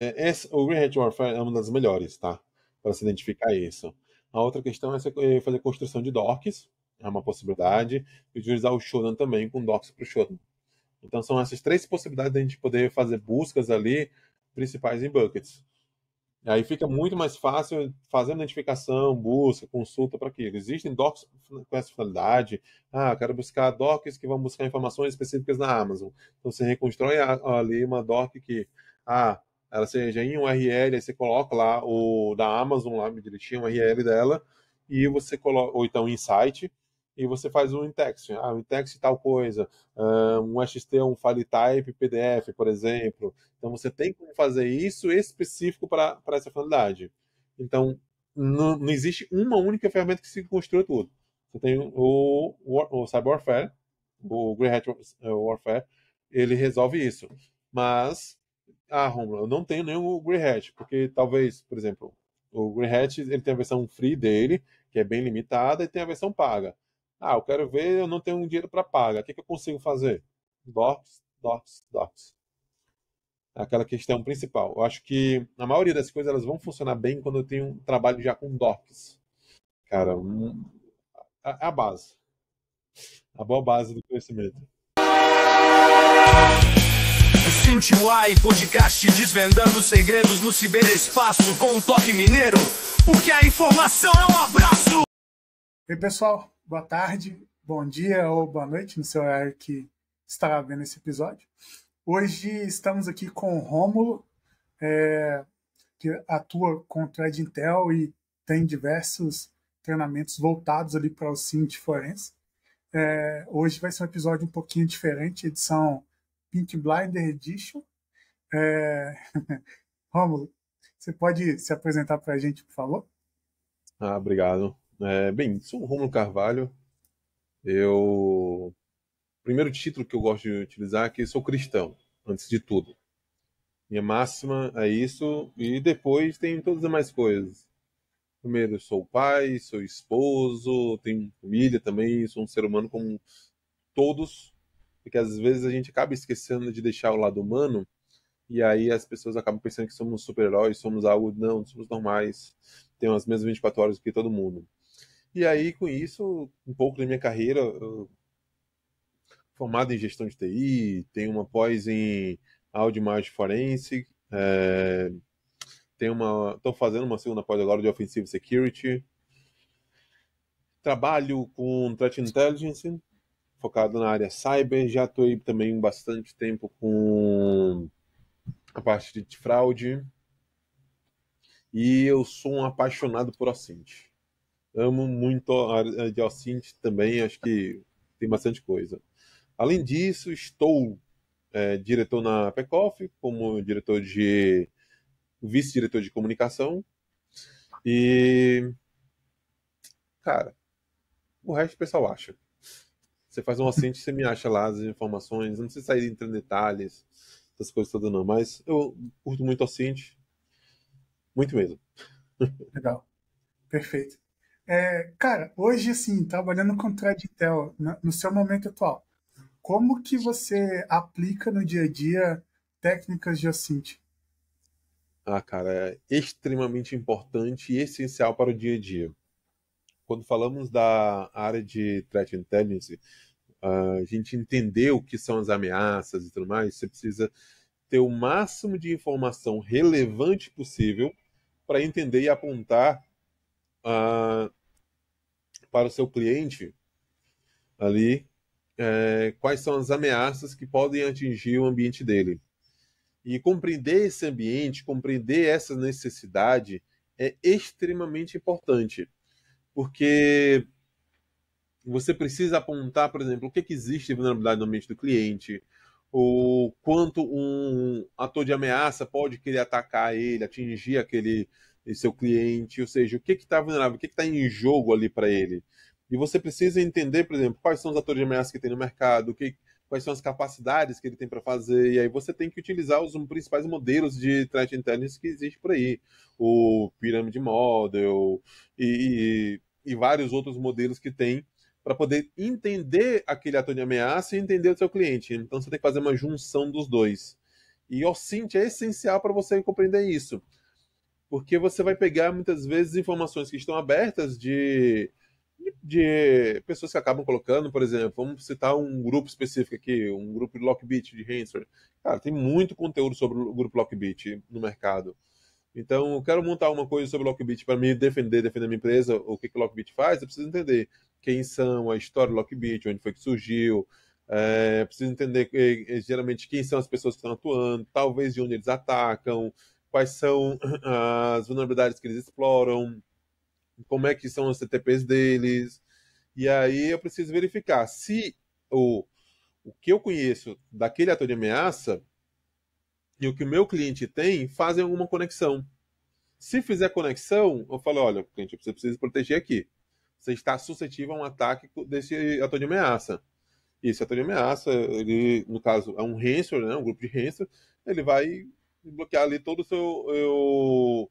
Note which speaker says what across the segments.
Speaker 1: É, esse, o Green Hat Warfare é uma das melhores, tá? Para se identificar isso. A outra questão é, é fazer construção de docs, é uma possibilidade, e utilizar o Shodan também com docs para o Shodan. Então são essas três possibilidades da gente poder fazer buscas ali, principais em buckets. Aí fica muito mais fácil fazer identificação, busca, consulta para aquilo. Existem docs com essa finalidade. Ah, quero buscar docs que vão buscar informações específicas na Amazon. Então você reconstrói ali uma doc que, ah, ela seja em URL, aí você coloca lá o da Amazon lá direitinho, o URL dela, e você coloca, ou então em site, e você faz um in-text, né? ah, um in-text tal coisa, ah, um XT, um file type, PDF, por exemplo. Então você tem como fazer isso específico para essa finalidade. Então não, não, existe uma única ferramenta que se construa tudo. Você tem o, o, o Cyber Warfare, o Grey Hat é, Warfare, ele resolve isso. Mas ah, Romulo, eu não tenho nenhum Grey Hat, porque talvez, por exemplo, o Green Hat ele tem a versão free dele, que é bem limitada, e tem a versão paga. Ah, eu quero ver, eu não tenho dinheiro para paga. O que, que, eu consigo fazer? Docs, docs, docs. É aquela questão principal. Eu acho que a maioria das coisas elas vão funcionar bem quando eu tenho um trabalho já com docs. Cara, um, a, a base. A boa base do conhecimento. Shintiwai, podcast desvendando
Speaker 2: segredos no ciberespaço com um toque mineiro, porque a informação é um abraço. Oi pessoal, boa tarde, bom dia ou boa noite no seu horário que estará vendo esse episódio. Hoje estamos aqui com o Rômulo, é, que atua com o Thread Intel e tem diversos treinamentos voltados ali para o CINT forense. É, hoje vai ser um episódio um pouquinho diferente, edição Pink Blinder Edition. É... Rômulo, você pode se apresentar para a gente, por favor?
Speaker 1: Ah, obrigado. É, bem, sou o Romulo Carvalho. Eu. Primeiro título que eu gosto de utilizar é que sou cristão, antes de tudo. Minha máxima é isso, e depois tem todas as mais coisas. Primeiro, sou pai, sou esposo, tenho família também, sou um ser humano como todos, porque que às vezes a gente acaba esquecendo de deixar o lado humano e aí as pessoas acabam pensando que somos super-heróis, somos algo, não, somos normais, temos as mesmas 24 horas que todo mundo. E aí, com isso, um pouco da minha carreira, formado em gestão de TI, tenho uma pós em áudio imagem forense, é, tenho uma, estou fazendo uma segunda pós agora de offensive security, trabalho com threat intelligence, focado na área cyber, já atuei também bastante tempo com a parte de fraude. E eu sou um apaixonado por OSINT. Amo muito a área de OSINT também, acho que tem bastante coisa. Além disso, estou é, diretor na PECOF, como diretor de. vice-diretor de comunicação. E. Cara, o resto o pessoal acha. Você faz um ocidente, você me acha lá as informações. Eu não sei sair entrando em detalhes, essas coisas todas não. Mas eu curto muito assente. Muito mesmo.
Speaker 2: Legal. Perfeito. É, cara, hoje assim, trabalhando com Traditel, no seu momento atual, como que você aplica no dia a dia técnicas de assente?
Speaker 1: Ah, cara, é extremamente importante e essencial para o dia a dia. Quando falamos da área de Threat Intelligence, a gente entender o que são as ameaças e tudo mais, você precisa ter o máximo de informação relevante possível para entender e apontar uh, para o seu cliente ali é, quais são as ameaças que podem atingir o ambiente dele. E compreender esse ambiente, compreender essa necessidade é extremamente importante, porque você precisa apontar, por exemplo, o que, é que existe de vulnerabilidade no ambiente do cliente, o quanto um ator de ameaça pode querer atacar ele, atingir aquele seu cliente, ou seja, o que está vulnerável, o que está em jogo ali para ele. E você precisa entender, por exemplo, quais são os atores de ameaça que tem no mercado, que, quais são as capacidades que ele tem para fazer, e aí você tem que utilizar os principais modelos de threat intelligence que existe por aí, o Pyramid Model e, e, e vários outros modelos que tem para poder entender aquele ator de ameaça e entender o seu cliente. Então você tem que fazer uma junção dos dois. E o Ocint é essencial para você compreender isso. Porque você vai pegar muitas vezes informações que estão abertas de, de pessoas que acabam colocando, por exemplo, vamos citar um grupo específico aqui, um grupo de Lockbit, de Hanser. Cara, tem muito conteúdo sobre o grupo Lockbit no mercado. Então, eu quero montar uma coisa sobre Lockbit para me defender, defender a minha empresa, o que, que o Lockbit faz, eu preciso entender quem são, a história do Lockbit, onde foi que surgiu. É, preciso entender é, é, geralmente quem são as pessoas que estão atuando, talvez de onde eles atacam, quais são as vulnerabilidades que eles exploram, como é que são os CTPs deles. E aí eu preciso verificar se o, o que eu conheço daquele ator de ameaça e o que o meu cliente tem fazem alguma conexão. Se fizer conexão, eu falo, olha, cliente, você precisa proteger aqui você está suscetível a um ataque desse ator de ameaça. E esse ator de ameaça, ele, no caso, é um ransom, né, um grupo de ransom, ele vai bloquear ali todo o seu eh, o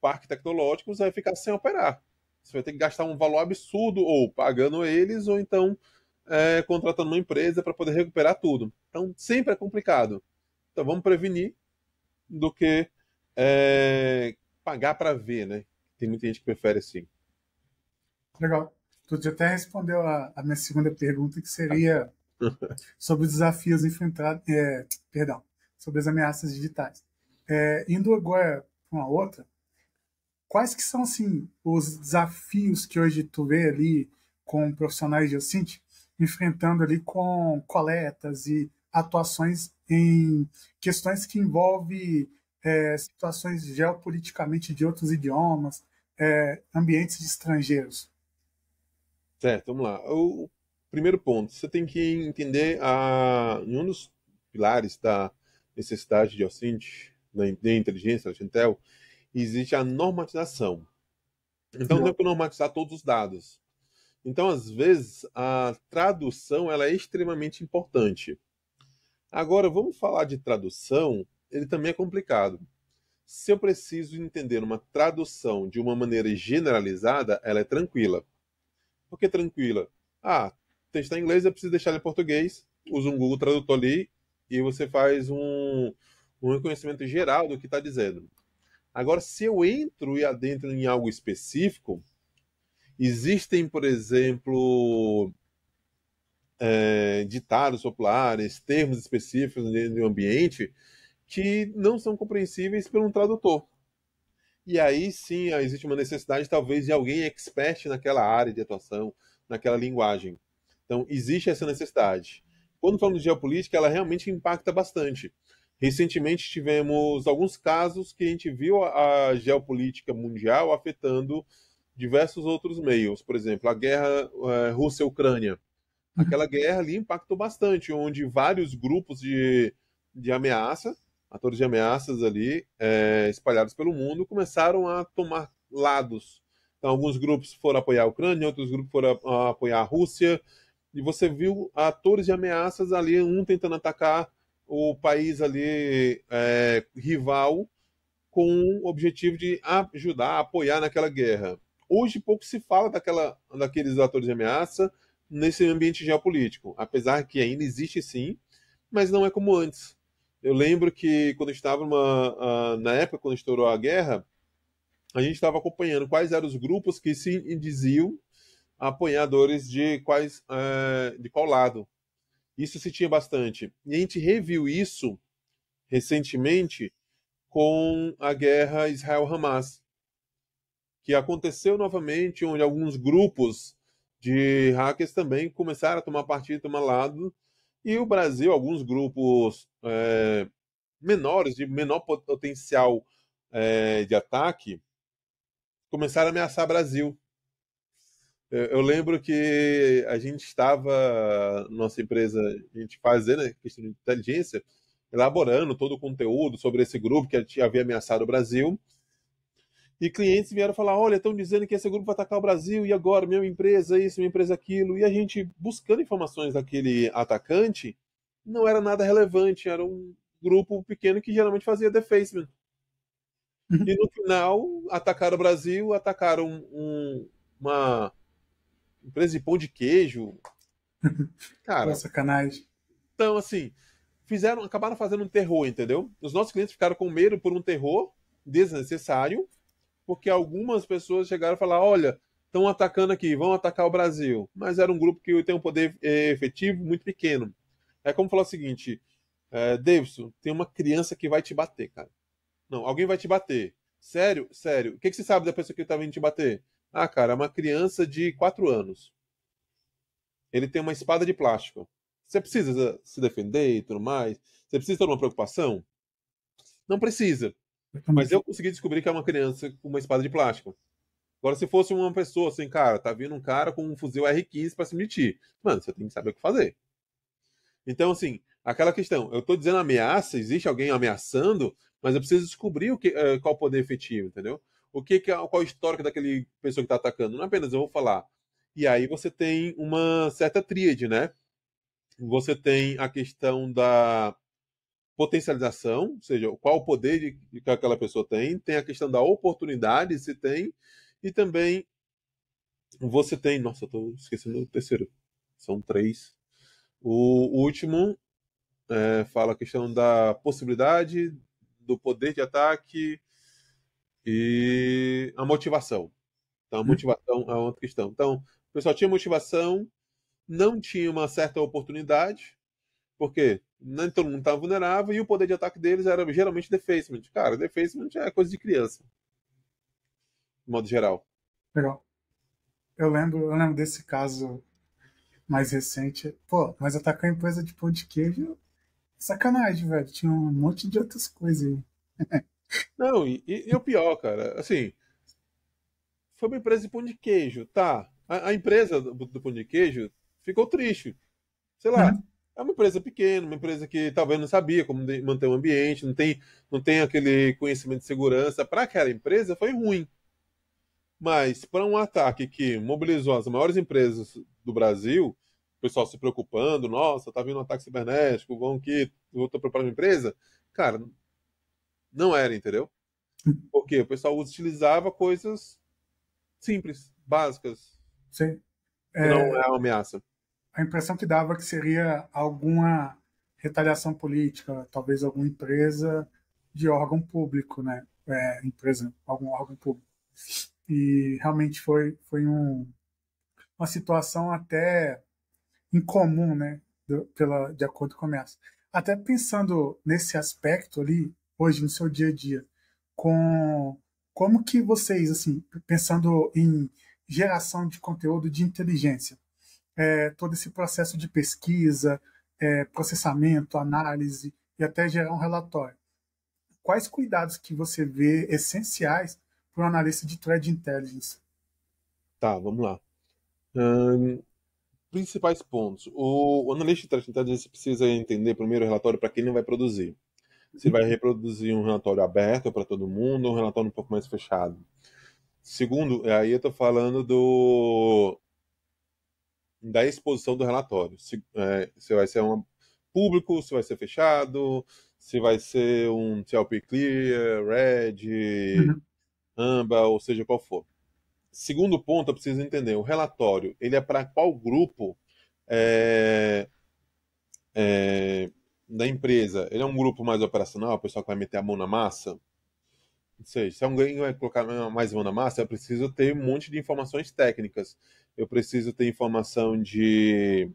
Speaker 1: parque tecnológico, você vai ficar sem operar. Você vai ter que gastar um valor absurdo, ou pagando eles, ou então é, contratando uma empresa para poder recuperar tudo. Então, sempre é complicado. Então, vamos prevenir do que é, pagar para ver, né? Tem muita gente que prefere assim.
Speaker 2: Legal. Tu até respondeu a, a, minha segunda pergunta, que seria sobre os desafios enfrentados, é, perdão, sobre as ameaças digitais. É, indo agora para uma outra, quais que são assim os desafios que hoje tu vê ali com profissionais de OSINT enfrentando ali com coletas e atuações em questões que envolvem é, situações geopoliticamente de outros idiomas, é, ambientes de estrangeiros?
Speaker 1: Certo, vamos lá. O primeiro ponto, você tem que entender a, em um dos pilares da necessidade de OSINT, da, inteligência, da existe a normatização. Então, tem uhum. que normatizar todos os dados. Então, às vezes, a tradução ela é extremamente importante. Agora, vamos falar de tradução, ele também é complicado. Se eu preciso entender uma tradução de uma maneira generalizada, ela é tranquila. Porque tranquila. Ah, testar em inglês eu preciso deixar ele em português. Usa um Google Tradutor ali e você faz um, um reconhecimento geral do que está dizendo. Agora, se eu entro e adentro em algo específico, existem, por exemplo, é, ditados populares, termos específicos dentro do ambiente que não são compreensíveis por um tradutor. E aí sim existe uma necessidade, talvez, de alguém expert naquela área de atuação, naquela linguagem. Então, existe essa necessidade. Quando falamos de geopolítica, ela realmente impacta bastante. Recentemente tivemos alguns casos que a gente viu a, geopolítica mundial afetando diversos outros meios. Por exemplo, a guerra é, Rússia-Ucrânia. Aquela uhum. guerra ali impactou bastante, onde vários grupos de, de ameaça atores de ameaças ali, é, espalhados pelo mundo, começaram a tomar lados. Então, alguns grupos foram apoiar a Ucrânia, outros grupos foram a, a apoiar a Rússia, e você viu atores de ameaças ali, um tentando atacar o país ali é, rival com o objetivo de ajudar, apoiar naquela guerra. Hoje pouco se fala daquela, daqueles atores de ameaça nesse ambiente geopolítico, apesar que ainda existe sim, mas não é como antes. Eu lembro que quando estava uh, na época quando estourou a guerra, a gente estava acompanhando quais eram os grupos que se diziam apoiadores de quais uh, de qual lado. Isso se tinha bastante. E a gente reviu isso recentemente com a guerra Israel-Hamas, que aconteceu novamente, onde alguns grupos de hackers também começaram a tomar partido, tomar lado e o Brasil, alguns grupos é, menores, de menor potencial é, de ataque, começaram a ameaçar Brasil. Eu, eu, lembro que a gente estava, nossa empresa, a gente fazendo né, questão de inteligência, elaborando todo o conteúdo sobre esse grupo que havia ameaçado o Brasil. E clientes vieram falar: olha, estão dizendo que esse grupo vai atacar o Brasil, e agora? Minha empresa, isso, minha empresa, aquilo. E a gente buscando informações daquele atacante, não era nada relevante, era um grupo pequeno que geralmente fazia defacement. Uhum. E no final, atacaram o Brasil, atacaram um, uma empresa de pão de queijo. Uhum. Cara. sacanagem. Então, assim, fizeram, acabaram fazendo um terror, entendeu? Os nossos clientes ficaram com medo por um terror desnecessário porque algumas pessoas chegaram a falar: olha, estão atacando aqui, vão atacar o Brasil. Mas era um grupo que tem um poder é, efetivo muito pequeno. É como falar o seguinte: é, Davidson, tem uma criança que vai te bater, cara. Não, alguém vai te bater. Sério? Sério. O que, que você sabe da pessoa que está vindo te bater? Ah, cara, é uma criança de 4 anos. Ele tem uma espada de plástico. Você precisa se defender e tudo mais? Você precisa ter uma preocupação? Não precisa. Mas eu consegui descobrir que é uma criança com uma espada de plástico. Agora, se fosse uma pessoa assim, cara, tá vindo um cara com um fuzil R15 pra se metir. Mano, você tem que saber o que fazer. Então, assim, aquela questão, eu tô dizendo ameaça, existe alguém ameaçando, mas eu preciso descobrir o que, eh, qual o poder efetivo, entendeu? O que, é, qual história o histórico daquele pessoa que tá atacando. Não é apenas eu vou falar. E aí você tem uma certa tríade, né? Você tem a questão da potencialização, ou seja, qual o poder de, que aquela pessoa tem, tem a questão da oportunidade, se tem, e também você tem. Nossa, eu tô esquecendo o terceiro. São três. O, o último é, fala a questão da possibilidade, do poder de ataque e a motivação. Então, a uhum. motivação é outra questão. Então, o pessoal tinha motivação, não tinha uma certa oportunidade, porque nem né, todo mundo estava vulnerável e o poder de ataque deles era geralmente defacement. Cara, defacement é coisa de criança, de modo geral.
Speaker 2: Legal. Eu lembro, eu lembro desse caso mais recente. Pô, mas atacar a empresa de pão de queijo, sacanagem, velho. Tinha um monte de outras coisas aí.
Speaker 1: Não, e, e, e o pior, cara, assim, foi uma empresa de pão de queijo, tá. A, a empresa do, do, pão de queijo ficou triste. Sei lá, uhum é uma empresa pequena, uma empresa que talvez não sabia como manter o ambiente, não tem, não tem aquele conhecimento de segurança. Para aquela empresa foi ruim. Mas para um ataque que mobilizou as maiores empresas do Brasil, o pessoal se preocupando, nossa, tá vindo um ataque cibernético, vão que vou preparar uma empresa, cara, não era, entendeu? Porque o pessoal utilizava coisas simples, básicas.
Speaker 2: Sim. É... Não
Speaker 1: é uma ameaça
Speaker 2: a impressão que dava que seria alguma retaliação política, talvez alguma empresa de órgão público, né? É, empresa, algum órgão público. E realmente foi, foi um, uma situação até incomum, né? pela, de acordo com o comércio. Até pensando nesse aspecto ali, hoje, no seu dia a dia, com como que vocês, assim, pensando em geração de conteúdo de inteligência, é, todo esse processo de pesquisa, é, processamento, análise e até gerar um relatório. Quais cuidados que você vê essenciais para um analista de thread intelligence?
Speaker 1: Tá, vamos lá. Um, principais pontos. O, o analista de Thread intelligence precisa entender primeiro o relatório para quem ele vai produzir. Se vai reproduzir um relatório aberto para todo mundo ou um relatório um pouco mais fechado. Segundo, aí eu estou falando do da exposição do relatório. Se, é, se vai ser um público, se vai ser fechado, se vai ser um TLP Clear, Red, uhum. AMBA, ou seja qual for. Segundo ponto, eu preciso entender, o relatório, ele é para qual grupo é, é, da empresa? Ele é um grupo mais operacional, o pessoal que vai meter a mão na massa? Ou seja, se alguém vai colocar mais mão na massa, eu preciso ter um monte de informações técnicas eu preciso ter informação de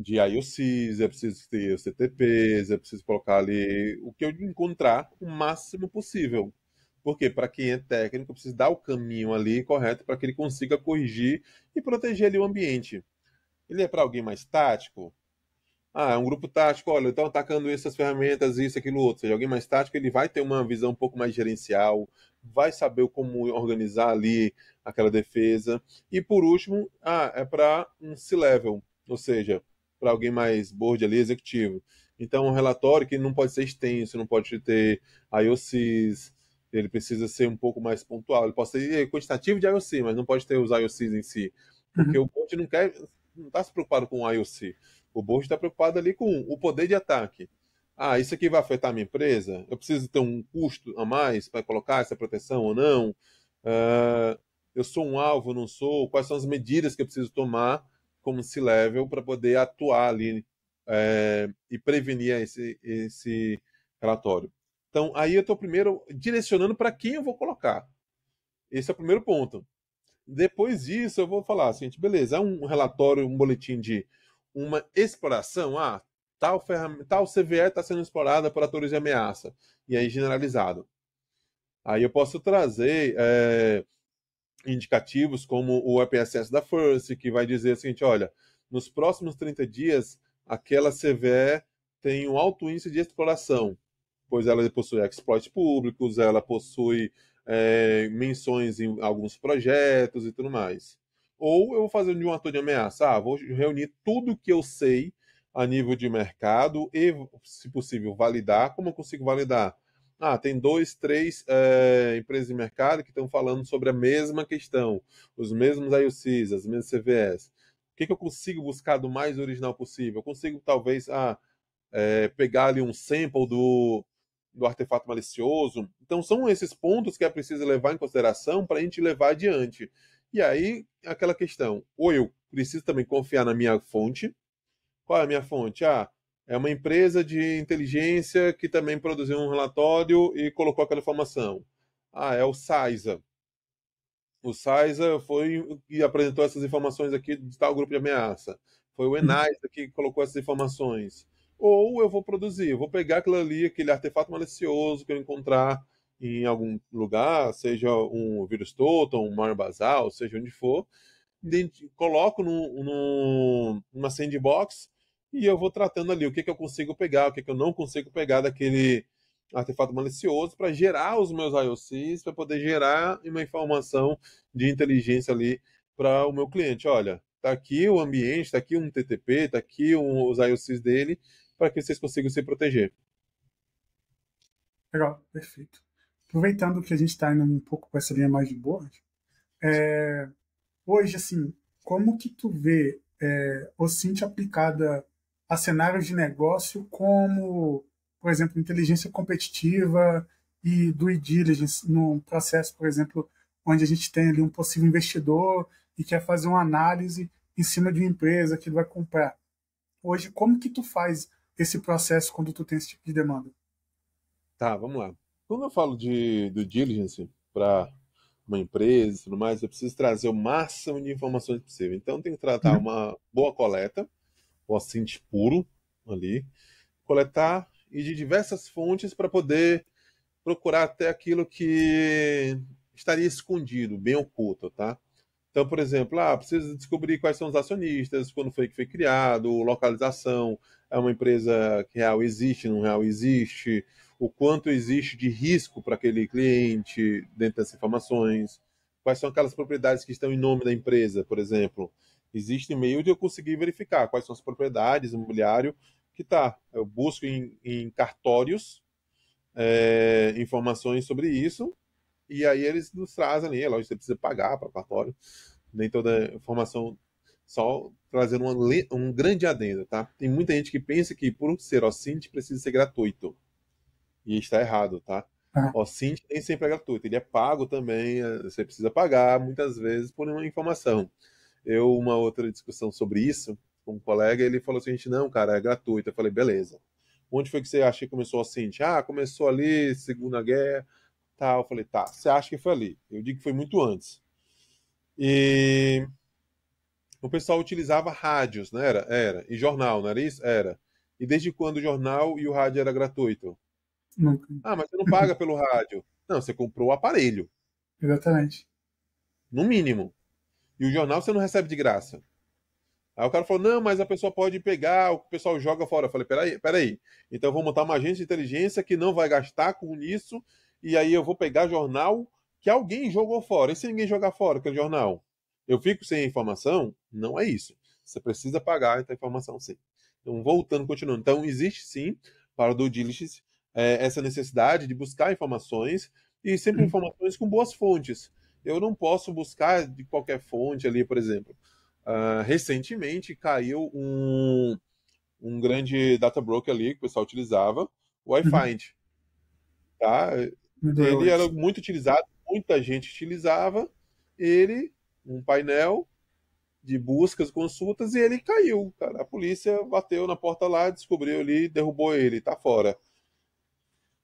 Speaker 1: de IOCs, eu preciso ter os CTPs, eu preciso colocar ali o que eu encontrar o máximo possível. Porque para quem é técnico, eu preciso dar o caminho ali correto para que ele consiga corrigir e proteger ali o ambiente. Ele é para alguém mais tático? Ah, é um grupo tático, olha, então atacando essas ferramentas, isso, aquilo, outro. Ou seja, alguém mais tático, ele vai ter uma visão um pouco mais gerencial, vai saber como organizar ali aquela defesa. E por último, ah, é para um C-level, ou seja, para alguém mais board ali, executivo. Então, um relatório que não pode ser extenso, não pode ter IOCs, ele precisa ser um pouco mais pontual. Ele pode ser quantitativo de IOC, mas não pode ter os IOCs em si. Porque uhum. o board não quer, não está se preocupado com o IOC. O board está preocupado ali com o poder de ataque. Ah, isso aqui vai afetar a minha empresa? Eu preciso ter um custo a mais para colocar essa proteção ou não? Uh, eu sou um alvo, não sou, quais são as medidas que eu preciso tomar como se level para poder atuar ali é, e prevenir esse, esse relatório. Então, aí eu estou primeiro direcionando para quem eu vou colocar. Esse é o primeiro ponto. Depois disso, eu vou falar assim, beleza, é um relatório, um boletim de uma exploração, ah, tal, tal CVE está sendo explorada por atores de ameaça, e aí generalizado. Aí eu posso trazer é, indicativos, como o EPSS da First, que vai dizer o seguinte: olha, nos próximos 30 dias, aquela CVE tem um alto índice de exploração, pois ela possui exploits públicos, ela possui é, menções em alguns projetos e tudo mais. Ou eu vou fazer de um ator de ameaça, ah, vou reunir tudo que eu sei a nível de mercado e, se possível, validar. Como eu consigo validar? Ah, tem dois, três é, empresas de mercado que estão falando sobre a mesma questão, os mesmos IOCs, as mesmas CVS. O que, que eu consigo buscar do mais original possível? Eu consigo, talvez, ah, é, pegar ali um sample do, do artefato malicioso. Então, são esses pontos que é preciso levar em consideração para a gente levar adiante. E aí, aquela questão, ou eu preciso também confiar na minha fonte. Qual é a minha fonte? Ah, é uma empresa de inteligência que também produziu um relatório e colocou aquela informação. Ah, é o SAISA. O SAISA foi e apresentou essas informações aqui de tal grupo de ameaça. Foi o uhum. ENAISA que colocou essas informações. Ou eu vou produzir, eu vou pegar aquilo ali, aquele artefato malicioso que eu encontrar em algum lugar, seja um vírus total, um Mar basal, seja onde for, coloco no, no, numa sandbox e eu vou tratando ali o que, que eu consigo pegar, o que, que eu não consigo pegar daquele artefato malicioso para gerar os meus IOCs, para poder gerar uma informação de inteligência ali para o meu cliente. Olha, está aqui o ambiente, está aqui um TTP, está aqui um, os IOCs dele, para que vocês consigam se proteger.
Speaker 2: Legal, perfeito. Aproveitando que a gente está indo um pouco para essa linha mais de board, é, hoje, assim, como que tu vê é, o Cint aplicada a cenários de negócio como, por exemplo, inteligência competitiva e due diligence, num processo, por exemplo, onde a gente tem ali um possível investidor e quer fazer uma análise em cima de uma empresa que ele vai comprar. Hoje, como que tu faz esse processo quando tu tem esse tipo de demanda?
Speaker 1: Tá, vamos lá. Quando eu falo de due diligence para uma empresa e tudo mais, eu preciso trazer o máximo de informações possível. Então, tem que tratar uhum. uma boa coleta, o assinte puro ali, coletar e de diversas fontes para poder procurar até aquilo que estaria escondido, bem oculto, tá? Então, por exemplo, ah, precisa descobrir quais são os acionistas, quando foi que foi criado, localização, é uma empresa que real existe, não real existe, o quanto existe de risco para aquele cliente dentro das informações, quais são aquelas propriedades que estão em nome da empresa, por exemplo. Existe meio de eu conseguir verificar quais são as propriedades, imobiliário que tá. Eu busco em, em cartórios é, informações sobre isso e aí eles nos trazem ali, é lógico, você precisa pagar para o cartório, nem toda informação, só trazendo uma, um grande adendo, tá? Tem muita gente que pensa que por ser OSINT precisa ser gratuito, e está errado, tá? Ah. OSINT nem sempre é gratuito, ele é pago também, eh, você precisa pagar muitas vezes por uma informação eu uma outra discussão sobre isso com um colega, ele falou assim, gente, não, cara, é gratuito. Eu falei, beleza. Onde foi que você acha que começou assim? Ah, começou ali, Segunda Guerra, tal. Eu falei, tá, você acha que foi ali? Eu digo que foi muito antes. E o pessoal utilizava rádios, né? Era, era. E jornal, não era isso? Era. E desde quando o jornal e o rádio era gratuito? Nunca. Ah, mas você não paga pelo rádio. Não, você comprou o aparelho.
Speaker 2: Exatamente.
Speaker 1: No mínimo. E o jornal você não recebe de graça. Aí o cara falou: não, mas a pessoa pode pegar, o pessoal joga fora. Eu falei: peraí, peraí. Então eu vou montar uma agência de inteligência que não vai gastar com isso, e aí eu vou pegar jornal que alguém jogou fora. E se ninguém jogar fora aquele jornal? Eu fico sem informação? Não é isso. Você precisa pagar essa informação sim. Então, voltando, continuando. Então, existe sim, para o due diligence, é, essa necessidade de buscar informações e sempre hum. informações com boas fontes eu não posso buscar de qualquer fonte ali, por exemplo. Uh, recentemente caiu um, um grande data broker ali que o pessoal utilizava, o uhum. iFind. Uhum. Tá? Ele era muito utilizado, muita gente utilizava. Ele, um painel de buscas, consultas, e ele caiu, cara. A polícia bateu na porta lá, descobriu ali, derrubou ele, tá fora.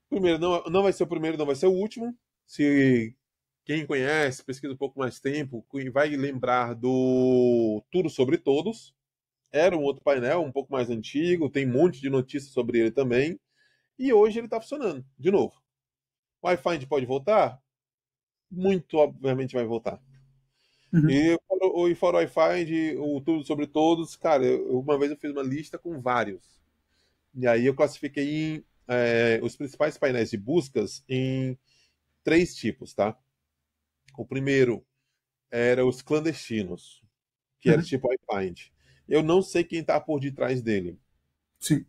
Speaker 1: Primeiro, não, não vai ser o primeiro, não vai ser o último. Se quem conhece, pesquisa um pouco mais tempo, vai lembrar do Tudo Sobre Todos. Era um outro painel, um pouco mais antigo, tem um monte de notícias sobre ele também. E hoje ele está funcionando, de novo. O Wi-Fi pode voltar? Muito obviamente vai voltar. Uhum. E, o e fora o Wi-Fi, o Tudo Sobre Todos, cara, eu, uma vez eu fiz uma lista com vários. E aí eu classifiquei em, é, os principais painéis de buscas em três tipos, tá? O primeiro era os clandestinos, que era uhum. tipo iPind. Eu não sei quem tá por detrás dele. Sim.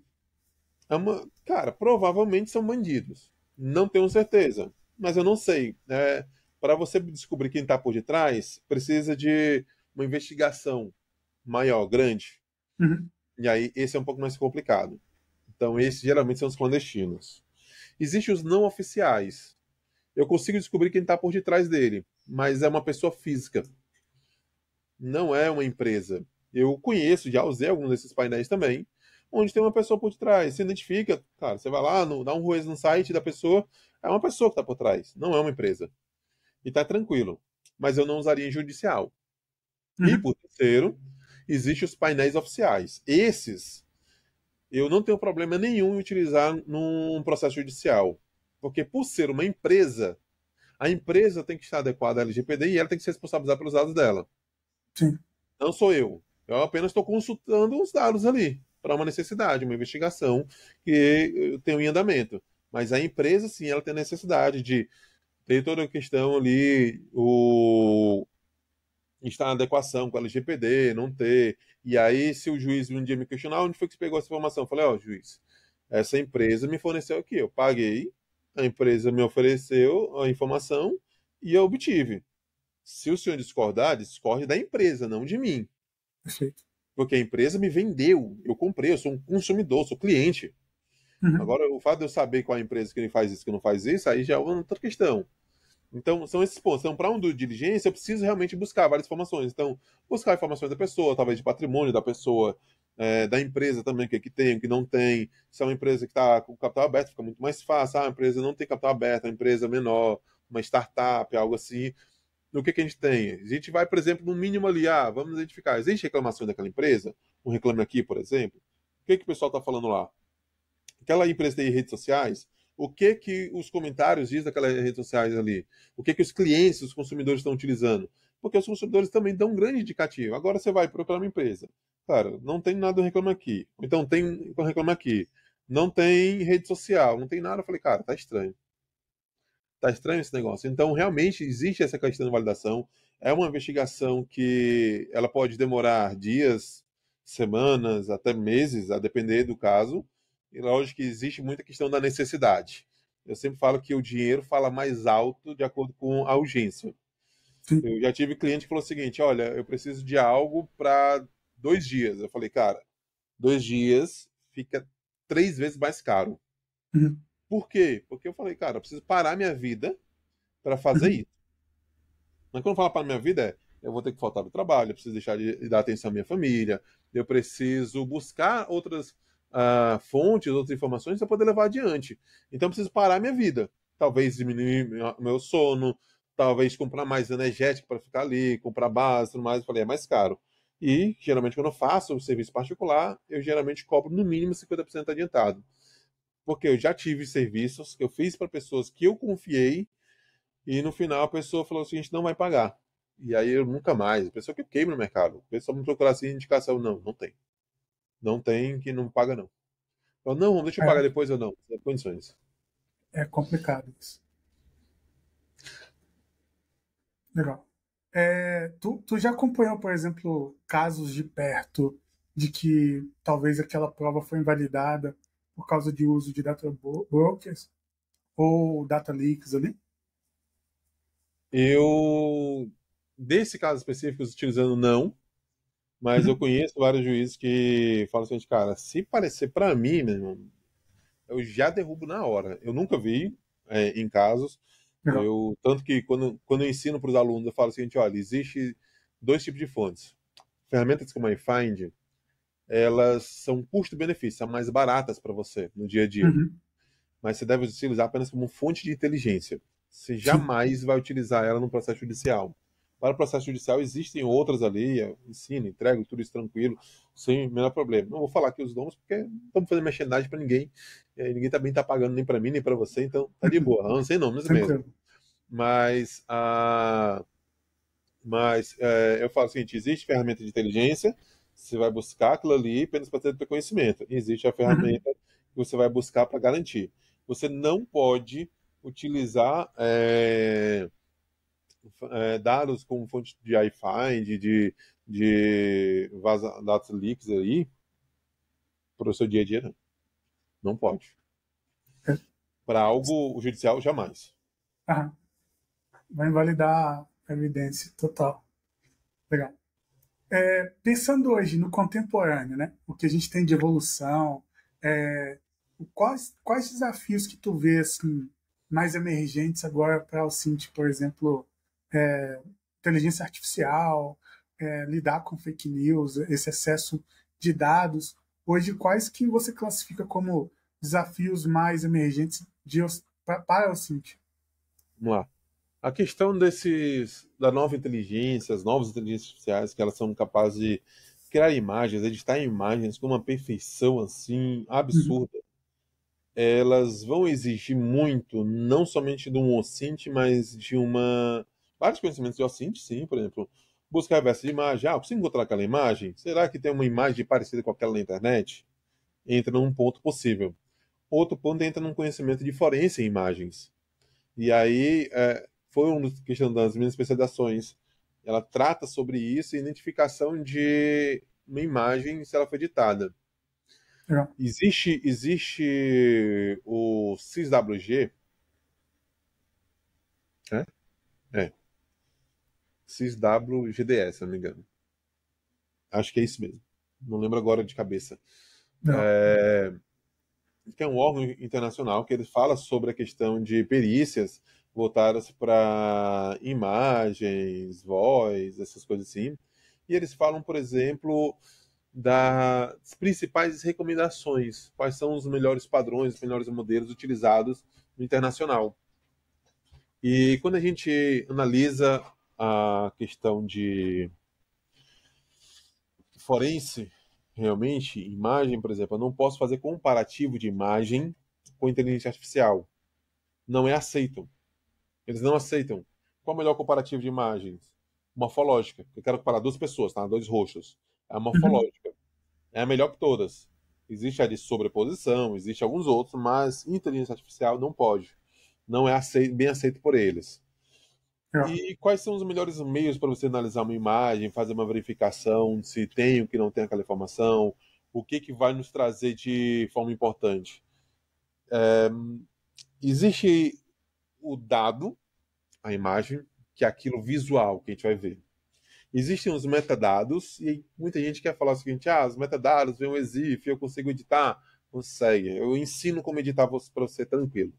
Speaker 1: É uma... Cara, provavelmente são bandidos. Não tenho certeza, mas eu não sei. É... Né? Para você descobrir quem tá por detrás, precisa de uma investigação maior, grande. Uhum. E aí, esse é um pouco mais complicado. Então, esses geralmente são os clandestinos. Existem os não oficiais, eu consigo descobrir quem está por detrás dele, mas é uma pessoa física, não é uma empresa. Eu conheço, já usei alguns desses painéis também, onde tem uma pessoa por detrás, se identifica, cara, você vai lá, no, dá um ruído no site da pessoa, é uma pessoa que está por trás, não é uma empresa. E está tranquilo. Mas eu não usaria em judicial. Uhum. E por terceiro, existem os painéis oficiais. Esses eu não tenho problema nenhum em utilizar num processo judicial. Porque por ser uma empresa, a empresa tem que estar adequada à LGPD e ela tem que se responsabilizar pelos dados dela. Sim. Não sou eu. Eu apenas estou consultando os dados ali para uma necessidade, uma investigação que eu tenho em andamento. Mas a empresa, sim, ela tem necessidade de ter toda a questão ali, o estar na adequação com a LGPD, não ter. E aí, se o juiz um dia me questionar, onde foi que você pegou essa informação? Eu falei, ó, oh, juiz, essa empresa me forneceu aqui, eu paguei, a empresa me ofereceu a informação e eu obtive. Se o senhor discordar, discorde da empresa, não de mim. Perfeito. Porque a empresa me vendeu, eu comprei, eu sou um consumidor, sou cliente. Uhum. Agora, o fato de eu saber qual é a empresa que faz isso, que não faz isso, aí já é outra questão. Então, são esses pontos. Então, para um do diligência, eu preciso realmente buscar várias informações. Então, buscar informações da pessoa, talvez de patrimônio da pessoa, é, da empresa também, o que, é que tem, o que não tem. Se é uma empresa que está com capital aberto, fica muito mais fácil. Ah, a empresa não tem capital aberto, a empresa menor, uma startup, algo assim. O que, é que a gente tem? A gente vai, por exemplo, no mínimo ali, ah, vamos identificar. Existe reclamação daquela empresa? Um reclame aqui, por exemplo. O que, é que o pessoal está falando lá? Aquela empresa tem redes sociais? O que é que os comentários dizem daquelas redes sociais ali? O que que os clientes, os consumidores estão utilizando? Porque os consumidores também dão um grande indicativo. Agora você vai procurar uma empresa. Cara, não tem nada a reclamar aqui. Então tem para reclamar aqui. Não tem rede social, não tem nada. Eu falei, cara, tá estranho. Tá estranho esse negócio. Então, realmente existe essa questão de validação. É uma investigação que ela pode demorar dias, semanas, até meses, a depender do caso. E lógico que existe muita questão da necessidade. Eu sempre falo que o dinheiro fala mais alto de acordo com a urgência. Sim. Eu já tive cliente que falou o seguinte: olha, eu preciso de algo para dois dias. Eu falei, cara, dois dias fica três vezes mais caro. Uhum. Por quê? Porque eu falei, cara, eu preciso parar minha vida para fazer uhum. isso. Mas quando eu falo para minha vida, é eu vou ter que faltar do trabalho, eu preciso deixar de dar atenção à minha família, eu preciso buscar outras uh, fontes, outras informações para poder levar adiante. Então eu preciso parar minha vida. Talvez diminuir meu sono, talvez comprar mais energético para ficar ali, comprar base, tudo mais. Eu falei, é mais caro. E, geralmente, quando eu faço o um serviço particular, eu geralmente cobro no mínimo 50% adiantado. Porque eu já tive serviços que eu fiz para pessoas que eu confiei e no final a pessoa falou o assim, seguinte: não vai pagar. E aí eu nunca mais. A pessoa que queima no mercado. A pessoa me procurar assim, indicação: não, não tem. Não tem que não paga, não. Eu, não, deixa eu é. pagar depois ou não. Condições.
Speaker 2: É complicado isso. Legal. É, tu, tu já acompanhou, por exemplo, casos de perto de que talvez aquela prova foi invalidada por causa de uso de data brokers ou data leaks ali?
Speaker 1: Eu, desse caso específico, utilizando não, mas eu uhum. conheço vários juízes que falam assim, cara, se parecer para mim, meu irmão, eu já derrubo na hora. Eu nunca vi é, em casos, eu, tanto que quando, quando eu ensino para os alunos, eu falo o seguinte: olha, existe dois tipos de fontes. Ferramentas como a Find, elas são custo-benefício, são mais baratas para você no dia a dia. Uhum. Mas você deve utilizar apenas como fonte de inteligência. Você jamais Sim. vai utilizar ela no processo judicial. Para o processo judicial existem outras ali, ensino, entrego, tudo isso tranquilo, sem o menor problema. Não vou falar aqui os nomes, porque não estamos fazendo merchandising para ninguém, ninguém também está tá pagando nem para mim, nem para você, então tá de boa, não sei nomes é mesmo. Mas, a ah, mas é, eu falo o seguinte, existe ferramenta de inteligência, você vai buscar aquilo ali apenas para ter o conhecimento. Existe a uhum. ferramenta uhum. que você vai buscar para garantir. Você não pode utilizar é, é, dados com fonte de iFind, de, de vaza, dados leaks aí, para o seu dia a dia, não. Não pode. É. Para algo judicial, jamais.
Speaker 2: Aham. Vai invalidar a evidência total. Legal. É, pensando hoje no contemporâneo, né? O que a gente tem de evolução, é, quais, quais desafios que tu vê assim, mais emergentes agora para o Cinti, por exemplo, é, inteligência artificial, é, lidar com fake news, esse excesso de dados. Hoje, quais que você classifica como desafios mais emergentes de, para o Cinti?
Speaker 1: Vamos lá. A questão desses da nova inteligência, as novas inteligências artificiais, que elas são capazes de criar imagens, editar imagens com uma perfeição assim absurda, uhum. elas vão exigir muito, não somente de um ocinte, mas de uma vários conhecimentos de OSINT, sim, por exemplo, busca reverso de imagem. Ah, preciso encontrar aquela imagem? Será que tem uma imagem parecida com aquela na internet? Entra num ponto possível. Outro ponto é entra num conhecimento de forense em imagens. E aí é, foi uma questão das minhas especializações. Ela trata sobre isso, identificação de uma imagem se ela foi editada. Existe, existe o CISWG, é? É. CISWGDE, se não me engano. Acho que é isso mesmo. Não lembro agora de cabeça. É, que é um órgão internacional que ele fala sobre a questão de perícias voltadas para imagens, voz, essas coisas assim. E eles falam, por exemplo, das principais recomendações, quais são os melhores padrões, os melhores modelos utilizados no internacional. E quando a gente analisa a questão de forense, realmente, imagem, por exemplo, eu não posso fazer comparativo de imagem com inteligência artificial. Não é aceito. Eles não aceitam. Qual é o melhor comparativo de imagens? Morfológica. Eu quero comparar duas pessoas, tá? Dois rostos. É a morfológica. Uhum. É a melhor que todas. Existe a de sobreposição, existe alguns outros, mas inteligência artificial não pode. Não é aceito, bem aceito por eles. É. E quais são os melhores meios para você analisar uma imagem, fazer uma verificação se tem ou que não tem aquela informação? O que, que vai nos trazer de forma importante? É, existe o dado, a imagem, que é aquilo visual que a gente vai ver. Existem os metadados, e muita gente quer falar o seguinte: ah, os metadados vem o EXIF, eu consigo editar. Consegue. Eu ensino como editar para você tranquilo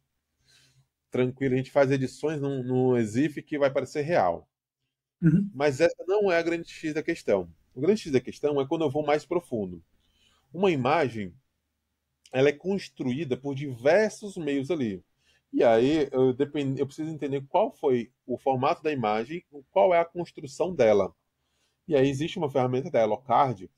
Speaker 1: tranquilo, a gente faz edições no, no EXIF que vai parecer real. Uhum. Mas essa não é a grande X da questão. O grande X da questão é quando eu vou mais profundo. Uma imagem, ela é construída por diversos meios ali. E aí eu, depend... eu preciso entender qual foi o formato da imagem, qual é a construção dela. E aí existe uma ferramenta da Elocard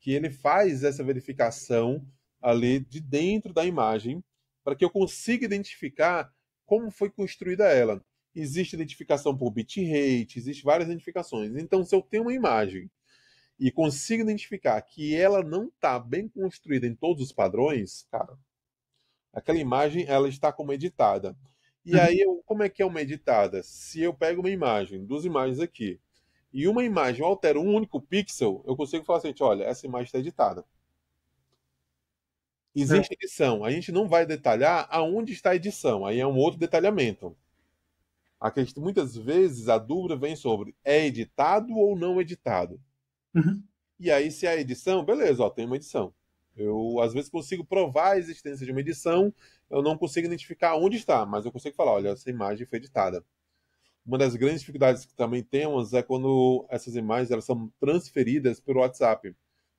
Speaker 1: que ele faz essa verificação ali de dentro da imagem para que eu consiga identificar como foi construída ela. Existe identificação por bitrate, existe várias identificações. Então, se eu tenho uma imagem e consigo identificar que ela não está bem construída em todos os padrões, cara, aquela imagem ela está como editada. E uhum. aí, eu, como é que é uma editada? Se eu pego uma imagem, duas imagens aqui, e uma imagem eu altero um único pixel, eu consigo falar assim, olha, essa imagem está editada. Né. Existe é. edição. A gente não vai detalhar aonde está a edição. Aí é um outro detalhamento. A questão, muitas vezes a dúvida vem sobre é editado ou não editado. Uhum. E aí, se é edição, beleza, ó, tem uma edição. Eu, às vezes, consigo provar a existência de uma edição, eu não consigo identificar onde está, mas eu consigo falar, olha, essa imagem foi editada. Uma das grandes dificuldades que também temos é quando essas imagens elas são transferidas pelo WhatsApp.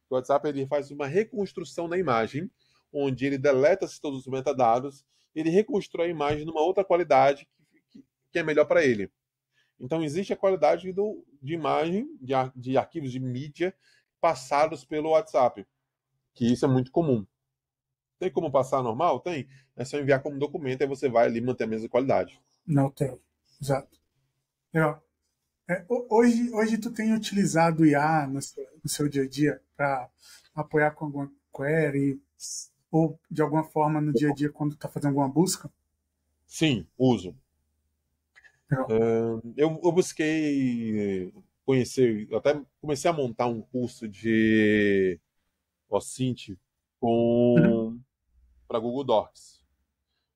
Speaker 1: O WhatsApp ele faz uma reconstrução da imagem, onde ele deleta-se todos os metadados, ele reconstrói a imagem numa outra qualidade que, que é melhor para ele. Então, existe a qualidade do, de imagem, de, de arquivos de mídia passados pelo WhatsApp, que isso é muito comum. Tem como passar normal? Tem. É só enviar como documento e você vai ali manter a mesma qualidade. Não
Speaker 2: tem. Exato. Legal. É, é hoje, hoje tu tem utilizado o IA no seu, no seu dia a dia para apoiar com alguma query, ou de alguma forma no dia a dia quando está fazendo alguma busca?
Speaker 1: Sim, uso. Uh, eu, eu, busquei eh, conhecer, até comecei a montar um curso de OSINT com para Google Docs.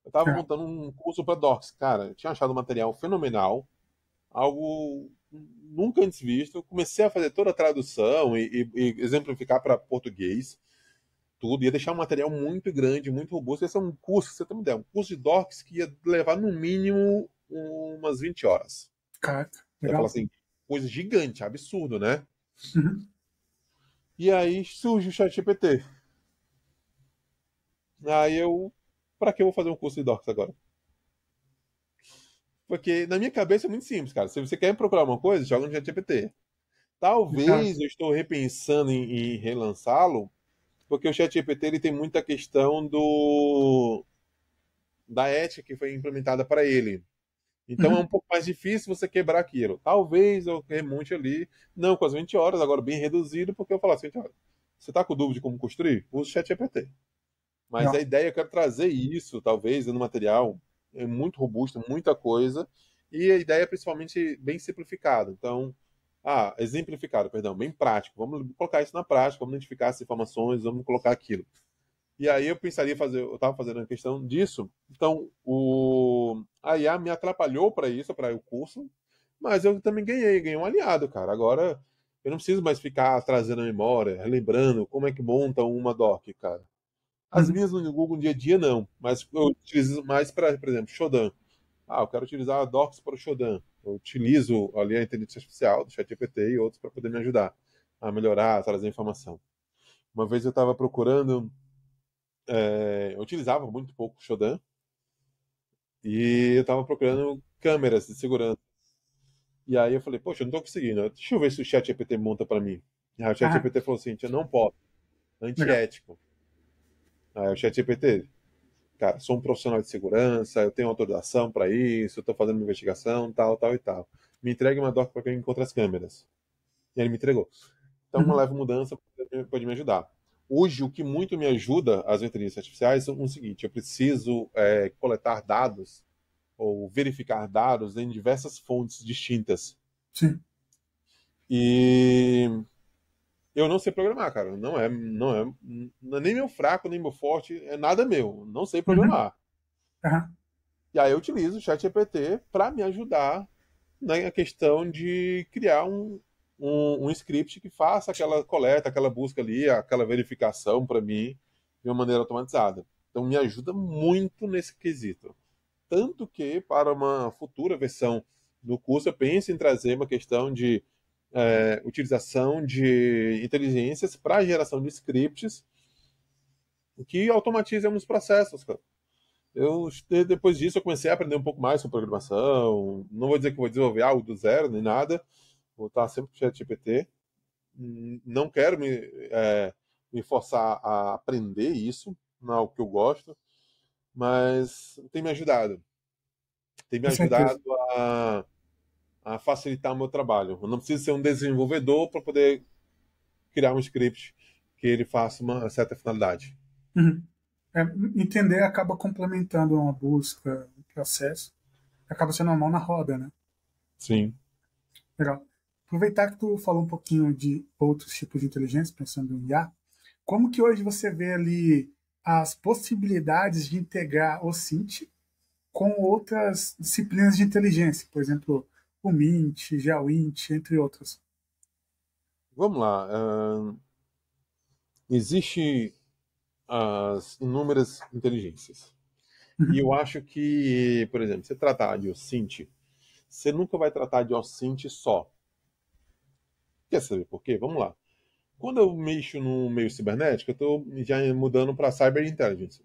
Speaker 1: Eu estava é. Tá. montando um curso para Docs, cara. Eu tinha achado um material fenomenal, algo nunca antes visto. Eu comecei a fazer toda a tradução e, e, e exemplificar para português tudo, ia deixar um material muito grande, muito robusto. Esse é um curso, você tem uma ideia, um curso de docs que ia levar no mínimo umas 20 horas.
Speaker 2: Caraca, legal. assim,
Speaker 1: coisa gigante, absurdo, né? Uhum. E aí surge o ChatGPT. Aí eu, para que eu vou fazer um curso de docs agora? Porque na minha cabeça é muito simples, cara. Se você quer procurar uma coisa, joga no ChatGPT. Talvez uhum. eu estou repensando em, em relançá-lo, porque o ChatGPT ele tem muita questão do da ética que foi implementada para ele. Então é uhum. é um pouco mais difícil você quebrar aquilo. Talvez eu remonte ali, não com as 20 horas, agora bem reduzido, porque eu falo assim, você está com dúvida de como construir? Usa o ChatGPT. Mas não. a ideia, é eu quero trazer isso, talvez, no material, é muito robusto, muita coisa, e a ideia é principalmente bem simplificada. Então, ah, exemplificado, perdão, bem prático. Vamos colocar isso na prática, vamos identificar as informações, vamos colocar aquilo. E aí eu pensaria fazer, eu estava fazendo a questão disso. Então, o a IA me atrapalhou para isso, para o curso, mas eu também ganhei, ganhei um aliado, cara. Agora eu não preciso mais ficar trazendo a memória, lembrando como é que monta uma doc, cara. As uhum. minhas no Google no dia a dia não, mas eu utilizo mais para, por exemplo, Shodan. Ah, eu quero utilizar a Docs para o Shodan. Eu utilizo ali a inteligência artificial do ChatGPT e outros para poder me ajudar a melhorar, a trazer informação. Uma vez eu estava procurando, é, eu utilizava muito pouco o Shodan e eu estava procurando câmeras de segurança. E aí eu falei, poxa, eu não estou conseguindo. Deixa eu ver se o ChatGPT monta para mim. E aí o ah. ChatGPT ah. falou assim, eu não posso, antiético. Aí o ChatGPT, cara, tá, sou um profissional de segurança, eu tenho autorização para isso, estou fazendo uma investigação, tal, tal e tal. Me entregue uma doc para que eu encontre as câmeras. E ele me entregou. Então, uhum. uma leve mudança pode me ajudar. Hoje, o que muito me ajuda as inteligências artificiais é o seguinte: eu preciso é, coletar dados ou verificar dados em diversas fontes distintas. Sim. E eu não sei programar, cara. Não é, não é, não é nem meu fraco, nem meu forte, é nada meu. Não sei programar. Uhum. Uhum. E aí eu utilizo o ChatGPT para me ajudar né, na questão de criar um, um, um, script que faça aquela coleta, aquela busca ali, aquela verificação para mim de uma maneira automatizada. Então me ajuda muito nesse quesito. Tanto que para uma futura versão do curso eu penso em trazer uma questão de é, utilização de inteligências para geração de scripts que automatizam os processos, cara. Eu, depois disso, eu comecei a aprender um pouco mais com programação. Não vou dizer que vou desenvolver algo do zero, nem nada. Vou estar sempre com o ChatGPT. Não quero me, é, me forçar a aprender isso, não é o que eu gosto, mas tem me ajudado. Tem me com ajudado certeza. a a facilitar o meu trabalho. Eu não preciso ser um desenvolvedor para poder criar um script que ele faça uma certa finalidade.
Speaker 2: Uhum. É, entender acaba complementando uma busca, um processo, acaba sendo uma mão na roda, né? Sim. Legal. Aproveitar que tu falou um pouquinho de outros tipos de inteligência, pensando em IA, como que hoje você vê ali as possibilidades de integrar o Cint com outras disciplinas de inteligência, por exemplo, o Mint, Geoint, entre outras.
Speaker 1: Vamos lá. Uh, Existem as inúmeras inteligências. Uhum. E eu uhum. acho que, por exemplo, você tratar de OSINT, você nunca vai tratar de OSINT só. Quer saber por quê? Vamos lá. Quando eu mexo no meio cibernético, eu estou já mudando para Cyber Intelligence.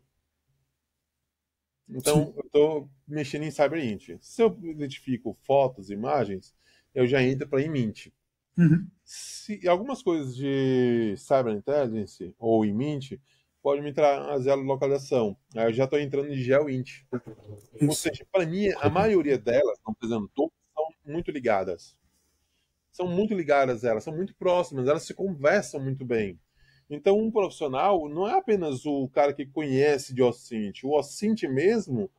Speaker 1: Então, eu estou mexendo em CyberInt. Se eu identifico fotos, imagens, eu já entro para IMINT. Uhum. Se, algumas coisas de Cyber Intelligence ou IMINT pode me trazer a localização. Aí eu já estou entrando em GeoInt. Ou seja, para mim, a maioria delas, não precisando todas, são muito ligadas. São muito ligadas elas, são muito próximas, elas se conversam muito bem. Então, um profissional não é apenas o cara que conhece de OSINT. O OSINT mesmo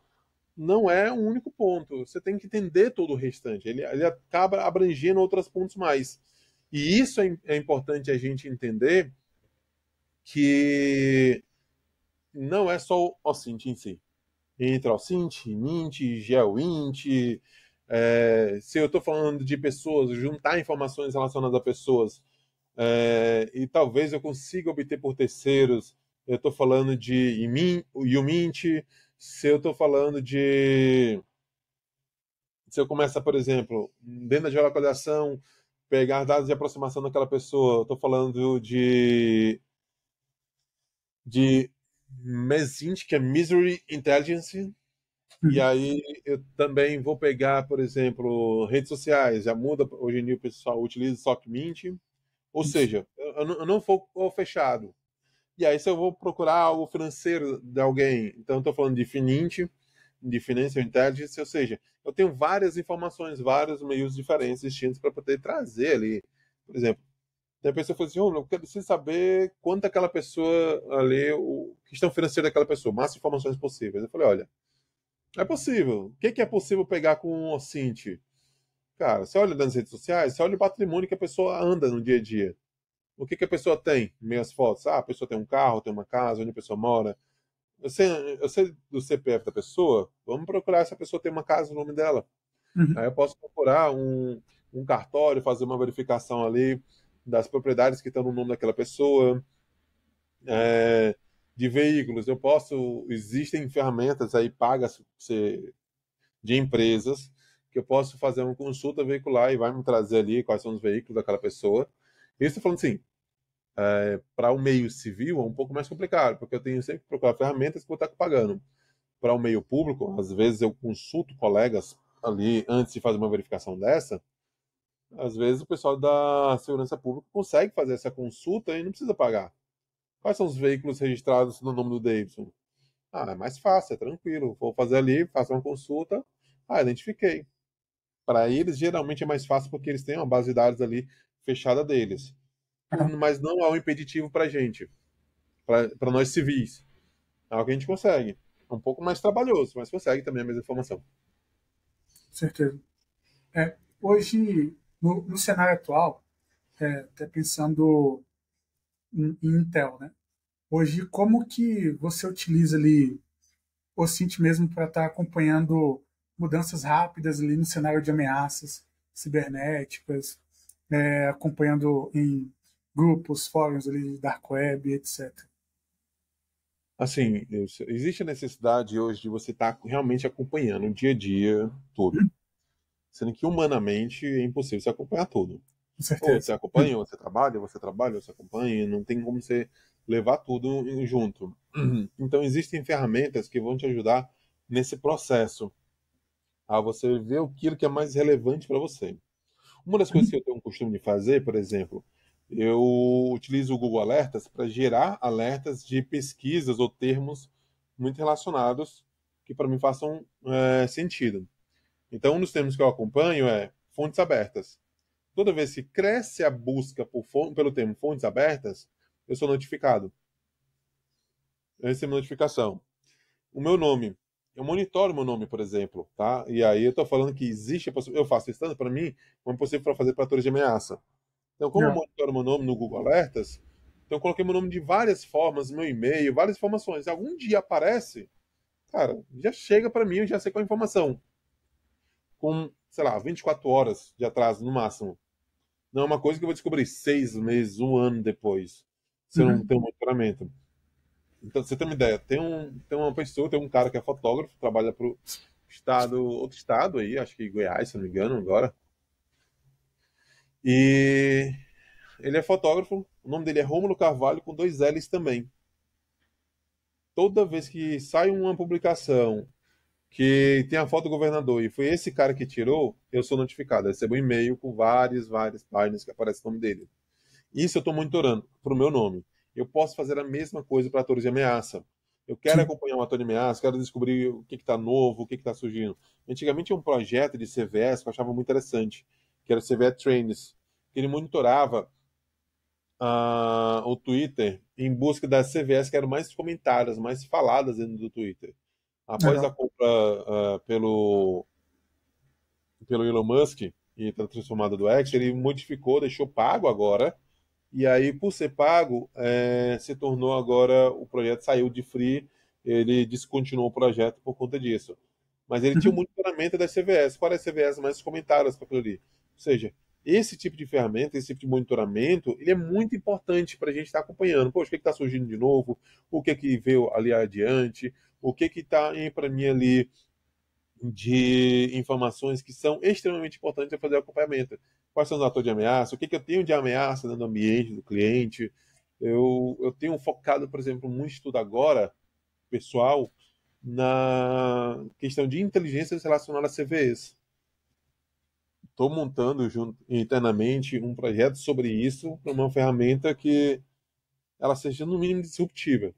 Speaker 1: não é um único ponto. Você tem que entender todo o restante. Ele, ele acaba abrangendo outros pontos mais. E isso é, é importante a gente entender que não é só o OSINT em si. Entre OSINT, NINT, GeoINT, é, eh, se eu estou falando de pessoas, juntar informações relacionadas a pessoas, é, e talvez eu consiga obter por terceiros. Eu estou falando de Imin, MINT. se eu estou falando de. Se eu começar, por exemplo, dentro da geolocalização, pegar dados de aproximação daquela pessoa, estou falando de. de MESINT, que é Misery Intelligence, e uhum. aí eu também vou pegar, por exemplo, redes sociais. Já muda, hoje em dia o pessoal utiliza SocMint. Ou seja, eu, eu não vou fechado. E aí, se eu vou procurar algo financeiro de alguém, então estou falando de fininte de Financial Intelligence, ou seja, eu tenho várias informações, vários meios diferentes, distintos para poder trazer ali. Por exemplo, tem a pessoa que fala assim, oh, eu preciso saber quanto aquela pessoa ali, o questão financeira daquela pessoa, mais informações possíveis. Eu falei, olha, é possível. O que, é possível pegar com o Ocint? cara. Você olha nas redes sociais, você olha o patrimônio que a pessoa anda no dia a dia. O que, que a pessoa tem? Minhas fotos. Ah, a pessoa tem um carro, tem uma casa, onde a pessoa mora. Eu sei, eu sei do CPF da pessoa, vamos procurar se a pessoa tem uma casa no nome dela. Uhum. Aí eu posso procurar um, um cartório, fazer uma verificação ali das propriedades que estão no nome daquela pessoa. É, de veículos, eu posso. Existem ferramentas aí pagas de empresas que eu posso fazer uma consulta veicular e vai me trazer ali quais são os veículos daquela pessoa. Isso falando assim, é, para o meio civil é um pouco mais complicado, porque eu tenho sempre que procurar ferramentas que eu estar pagando. Para o meio público, às vezes eu consulto colegas ali antes de fazer uma verificação dessa. Às vezes o pessoal da segurança pública consegue fazer essa consulta e não precisa pagar. Quais são os veículos registrados no nome do Davidson? Ah, é mais fácil, é tranquilo. Vou fazer ali, faço uma consulta. Ah, identifiquei para eles geralmente é mais fácil porque eles têm uma base de dados ali fechada deles. É. Mas não há é um impeditivo para a gente, para nós civis. É o que a gente consegue. É um pouco mais trabalhoso, mas consegue também a mesma informação. Certeza.
Speaker 2: É, hoje, no, no, cenário atual, é, até pensando em, em Intel, né? Hoje, como que você utiliza ali o Cint mesmo para estar tá acompanhando mudanças rápidas ali no cenário de ameaças cibernéticas, é, acompanhando em grupos, fóruns ali de dark web, etc.
Speaker 1: Assim, existe a necessidade hoje de você estar tá realmente acompanhando o dia a dia todo. Sendo que humanamente é impossível você acompanhar tudo. Com certeza. Ou você acompanha, ou você trabalha, você trabalha, ou você acompanha, não tem como você levar tudo junto. Então existem ferramentas que vão te ajudar nesse processo a você ver aquilo que é mais relevante para você. Uma das coisas que eu tenho o costume de fazer, por exemplo, eu utilizo o Google Alertas para gerar alertas de pesquisas ou termos muito relacionados que para mim façam é, sentido. Então, um dos termos que eu acompanho é fontes abertas. Toda vez que cresce a busca por, pelo termo fontes abertas, eu sou notificado. Eu recebo notificação. O meu nome eu monitoro meu nome, por exemplo, tá? E aí eu tô falando que existe, eu faço estando para mim, como é possível para fazer para de ameaça. Então, como Não. eu é. monitoro meu nome no Google Alertas, então eu coloquei meu nome de várias formas, meu e-mail, várias informações. Algum dia aparece, cara, já chega para mim, eu já sei qual é a informação. Com, sei lá, 24 horas de atraso no máximo. Não é uma coisa que eu vou descobrir seis meses, um ano depois, se eu não uhum. tenho monitoramento. Então, você tem uma ideia, tem, um, tem uma pessoa, tem um cara que é fotógrafo, trabalha para estado, outro estado aí, acho que Goiás, se não me engano, agora. E ele é fotógrafo, o nome dele é Rômulo Carvalho, com dois L's também. Toda vez que sai uma publicação que tem a foto do governador e foi esse cara que tirou, eu sou notificado. Eu recebo um e-mail com várias, várias páginas que aparece o nome dele. Isso eu estou monitorando para o meu nome eu posso fazer a mesma coisa para atores de ameaça. Eu quero Sim. acompanhar um ator de ameaça, quero descobrir o que está novo, o que está surgindo. Antigamente tinha um projeto de CVS que eu achava muito interessante, que era o CVS Trains, que ele monitorava uh, o Twitter em busca das CVS que eram mais comentadas, mais faladas dentro do Twitter. Após a compra uh, pelo, pelo Elon Musk e a tá transformada do X, ele modificou, deixou pago agora e aí, por ser pago, é, se tornou agora o projeto saiu de free, ele descontinuou o projeto por conta disso. Mas ele uhum. tinha um monitoramento das CVS, para a CVS mais comentadas para aquilo ali. Ou seja, esse tipo de ferramenta, esse tipo de monitoramento, ele é muito importante para a gente estar tá acompanhando. Poxa, o que está surgindo de novo? O que, que veio ali adiante? O que está para mim ali de informações que são extremamente importantes para fazer o acompanhamento quais são os atores de ameaça, o que, que eu tenho de ameaça no ambiente do cliente. Eu, eu tenho focado, por exemplo, muito estudo agora, pessoal, na questão de inteligências relacionadas a CVEs. Estou montando junto, internamente um projeto sobre isso, para uma ferramenta que ela seja no mínimo disruptiva,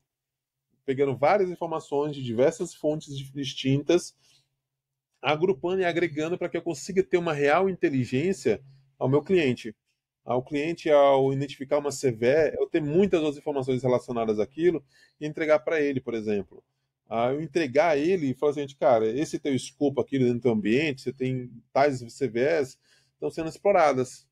Speaker 1: pegando várias informações de diversas fontes distintas, agrupando e agregando para que eu consiga ter uma real inteligência ao meu cliente. Ao cliente, ao identificar uma CV, eu ter muitas outras informações relacionadas àquilo e entregar para ele, por exemplo. Ah, eu entregar a ele e falar assim, cara, esse teu escopo aqui dentro do teu ambiente, você tem tais CVs, estão sendo exploradas.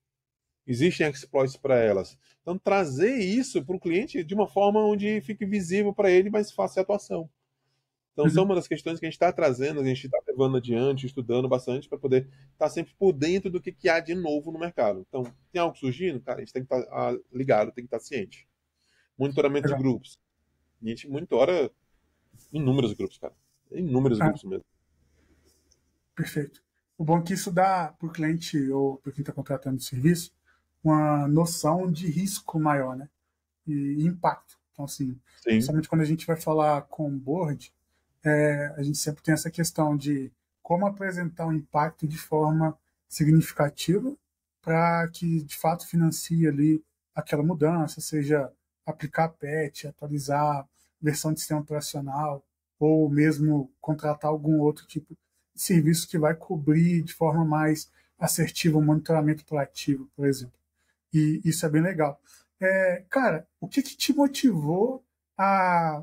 Speaker 1: Existem exploits para elas. Então, trazer isso para o cliente de uma forma onde fique visível para ele, mas fácil a atuação. Então, são uma das questões que a gente está trazendo, a gente está levando adiante, estudando bastante, para poder estar tá sempre por dentro do que, que, há de novo no mercado. Então, tem algo surgindo, cara, a gente tem que estar tá ah, ligado, tem que estar tá ciente. Monitoramento de grupos. A gente monitora inúmeros grupos, cara. Inúmeros ah. grupos mesmo.
Speaker 2: Perfeito. O bom é que isso dá para o cliente ou para quem está contratando o serviço uma noção de risco maior, né? E impacto. Então, assim, Sim. principalmente quando a gente vai falar com board, é, a gente sempre tem essa questão de como apresentar o um impacto de forma significativa para que de fato financie ali aquela mudança, seja aplicar PET, atualizar versão de sistema operacional ou mesmo contratar algum outro tipo de serviço que vai cobrir de forma mais assertiva o monitoramento proativo, por exemplo. E isso é bem legal. É, cara, o que, que te motivou a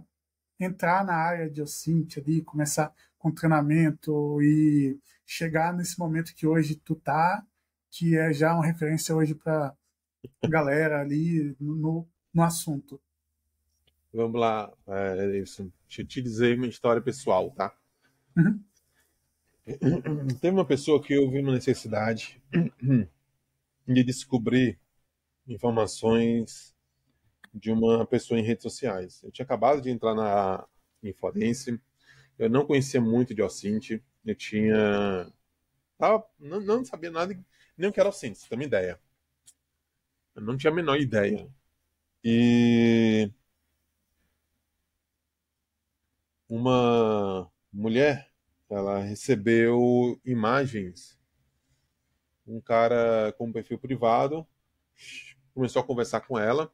Speaker 2: entrar na área de Ocinte ali, começar com treinamento e chegar nesse momento que hoje tu tá, que é já uma referência hoje para galera ali no, no assunto.
Speaker 1: Vamos lá, é isso. Deixa eu te dizer uma história pessoal, tá? Uhum. Teve uma pessoa que eu vi uma necessidade de descobrir informações de uma pessoa em redes sociais. Eu tinha acabado de entrar na em eu não conhecia muito de Ocinte, eu tinha. Tava, não, não sabia nada, nem o que era Ocinte, você tem uma ideia. Eu não tinha a menor ideia. E. Uma mulher, ela recebeu imagens. Um cara com um perfil privado começou a conversar com ela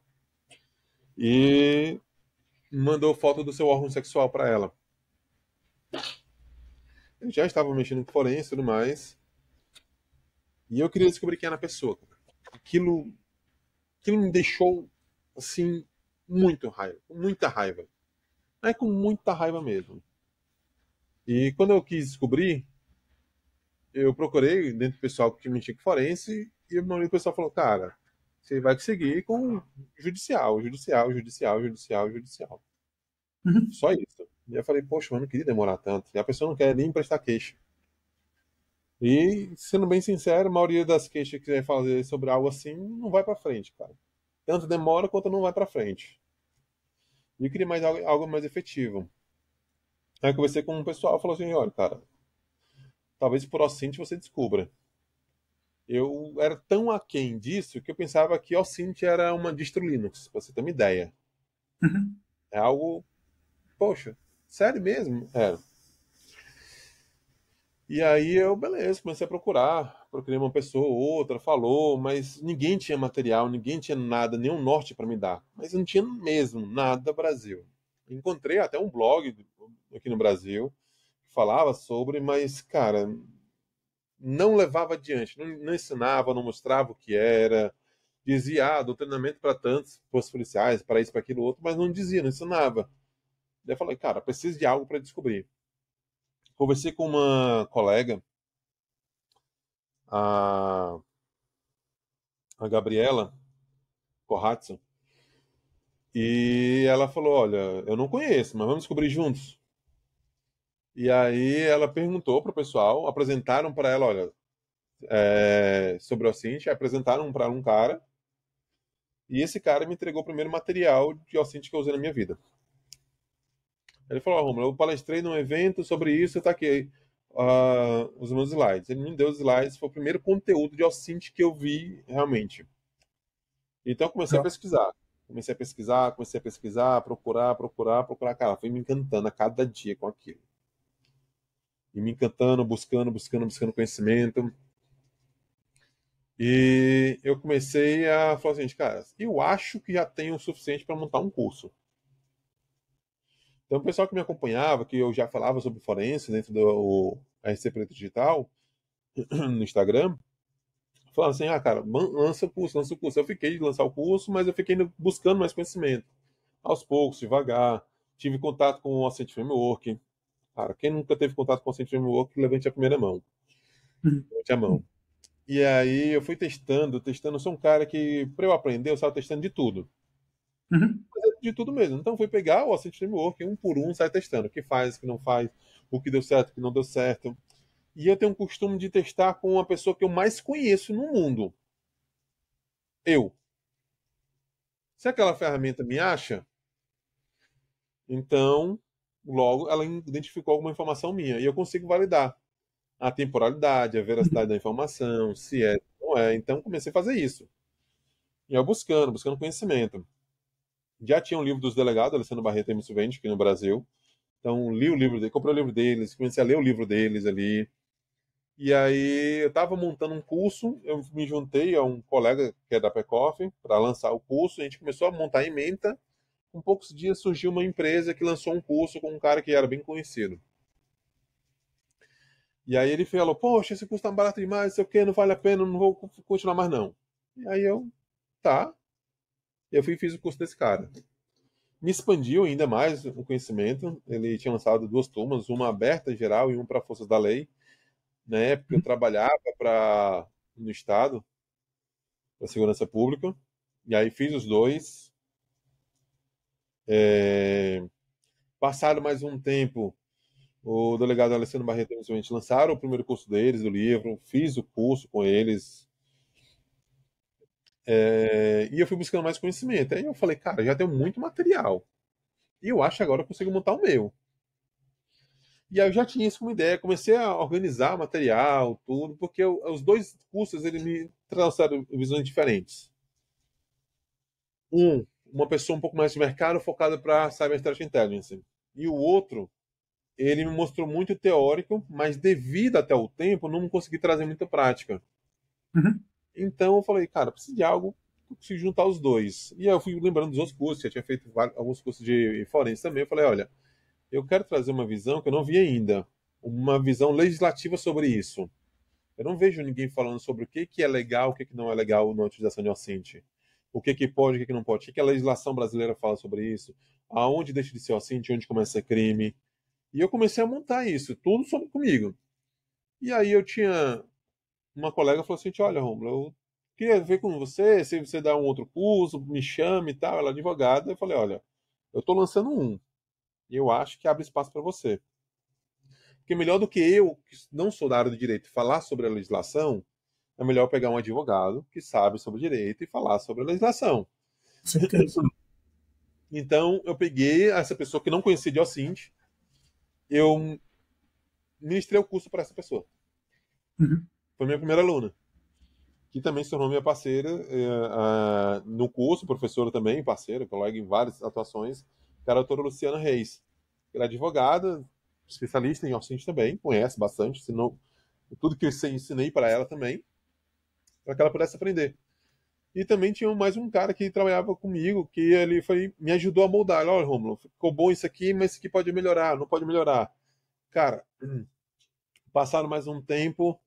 Speaker 1: e mandou foto do seu órgão sexual para ela. Eu já estava mexendo com forense e tudo mais. E eu queria descobrir quem era a pessoa. Aquilo, aquilo me deixou, assim, muito raiva. Muita raiva. É com muita raiva mesmo. E quando eu quis descobrir, eu procurei dentro do pessoal que tinha mexido com forense e o meu amigo pessoal falou, cara, você vai seguir com judicial, judicial, judicial, judicial, judicial. Uhum. Só isso. E eu falei, poxa, mas não queria demorar tanto. E a pessoa não quer nem prestar queixa. E, sendo bem sincero, a maioria das queixas que vai fazer sobre algo assim não vai para frente, cara. Tanto demora quanto não vai para frente. E eu queria mais algo, algo mais efetivo. Aí eu conversei com um pessoal e falou assim: olha, cara, talvez por ocente você descubra eu era tão aquém disso que eu pensava que Ocint era uma distro Linux, pra você ter uma ideia. Uhum. É algo. Poxa, sério mesmo? Era. É. E aí eu, beleza, comecei a procurar. Procurei uma pessoa ou outra, falou, mas ninguém tinha material, ninguém tinha nada, nenhum norte para me dar. Mas eu não tinha mesmo nada Brasil. Encontrei até um blog aqui no Brasil que falava sobre, mas, cara, não levava adiante, não, não ensinava, não mostrava o que era, dizia, ah, doutrinamento para tantos postos policiais, para isso, para aquilo outro, mas não dizia, não ensinava. Daí eu falei, cara, preciso de algo para descobrir. Conversei com uma colega, a, a Gabriela Corratson, e ela falou, olha, eu não conheço, mas vamos descobrir juntos. E aí ela perguntou para o pessoal, apresentaram para ela, olha, é, sobre o Cinti, apresentaram para um cara. E esse cara me entregou o primeiro material de Ocinte que eu usei na minha vida. Ele falou, oh, Romulo, eu palestrei num evento sobre isso, eu tá aqui uh, os meus slides. Ele me deu os slides, foi o primeiro conteúdo de Ocinte que eu vi realmente. Então eu comecei a tá. pesquisar. Comecei a pesquisar, comecei a pesquisar, procurar, procurar, procurar. Cara, fui me encantando a cada dia com aquilo e me encantando, buscando, buscando, buscando conhecimento. E eu comecei a falar assim, cara, eu acho que já tenho o suficiente para montar um curso. Então, o pessoal que me acompanhava, que eu já falava sobre forense dentro do RC Preto Digital, no Instagram, falava assim: ah, cara, lança o curso, lança o curso. Eu fiquei de lançar o curso, mas eu fiquei buscando mais conhecimento. Aos poucos, devagar. Tive contato com o Ascent Framework, Cara, quem nunca teve contato com o Sentinel Walk, levante a primeira mão. Uhum. Levante a mão. E aí eu fui testando, testando. Eu sou um cara que, para eu aprender, eu estava testando de tudo. Uhum. É de tudo mesmo. Então fui pegar o Asset Framework, um por um, sai testando. O que faz, o que não faz, o que deu certo, o que não deu certo. E eu tenho o costume de testar com uma pessoa que eu mais conheço no mundo. Eu. Se aquela ferramenta me acha, então Logo, ela identificou alguma informação minha e eu consigo validar a temporalidade, a veracidade da informação, se é, não é. Então, comecei a fazer isso. E eu buscando, buscando conhecimento. Já tinha um livro dos delegados, Alessandro Barreto e Emílio aqui no Brasil. Então, li o livro dele, comprei o livro deles, comecei a ler o livro deles ali. E aí, eu estava montando um curso, eu me juntei a um colega que é da Pecoff para lançar o curso, a gente começou a montar a ementa com poucos dias surgiu uma empresa que lançou um curso com um cara que era bem conhecido. E aí ele falou, poxa, esse curso tá barato demais, sei o que, não vale a pena, não vou continuar mais não. E aí eu, tá. Eu fui e fiz o curso desse cara. Me expandiu ainda mais o conhecimento. Ele tinha lançado duas turmas, uma aberta geral e uma para forças da lei. Na né, época eu uhum. trabalhava para no estado, para segurança pública. E aí fiz os dois, é... Passado mais um tempo, o delegado Alessandro Barreto e principalmente lançaram o primeiro curso deles, do livro, fiz o curso com eles. É... E eu fui buscando mais conhecimento. Aí eu falei, cara, já tenho muito material. E eu acho que agora eu consigo montar o meu. E aí eu já tinha isso como ideia, comecei a organizar material, tudo, porque eu, os dois cursos eles me trouxeram visões diferentes. Um, uma pessoa um pouco mais de mercado focada para Cyber Threat Intelligence. E o outro, ele me mostrou muito teórico, mas devido até o tempo, não consegui trazer muita prática. Uhum. Então eu falei, cara, preciso de algo se juntar os dois. E aí eu fui lembrando dos outros cursos, já tinha feito alguns cursos de forense também. Eu falei, olha, eu quero trazer uma visão que eu não vi ainda, uma visão legislativa sobre isso. Eu não vejo ninguém falando sobre o que, que é legal, o que, que não é legal na utilização de OSINT o que, que pode, o que, que não pode, o que, que a legislação brasileira fala sobre isso, aonde deixa de ser assim, de onde começa crime. E eu comecei a montar isso, tudo sobre comigo. E aí eu tinha uma colega falou assim: olha, Romulo, eu queria ver com você, se você dá um outro curso, me chame e tal. Ela é advogada. Eu falei: olha, eu estou lançando um. e Eu acho que abre espaço para você. Porque melhor do que eu, que não sou da área de direito, falar sobre a legislação, é melhor pegar um advogado que sabe sobre direito e falar sobre a legislação. Certeza. Então, eu peguei essa pessoa que não conhecia de Ocinte, eu ministrei o curso para essa pessoa. Uhum. Foi minha primeira aluna, que também se tornou minha parceira é, no curso, professora também, parceira, colega em várias atuações, que era a doutora Luciana Reis. Ela é advogada, especialista em Ocinte também, conhece bastante, se não, tudo que eu ensinei para ela também para que ela pudesse aprender. E também tinha mais um cara que trabalhava comigo, que ele foi, me ajudou a moldar. Olha, Romulo, ficou bom isso aqui, mas isso aqui pode melhorar, não pode melhorar. Cara, passaram mais um tempo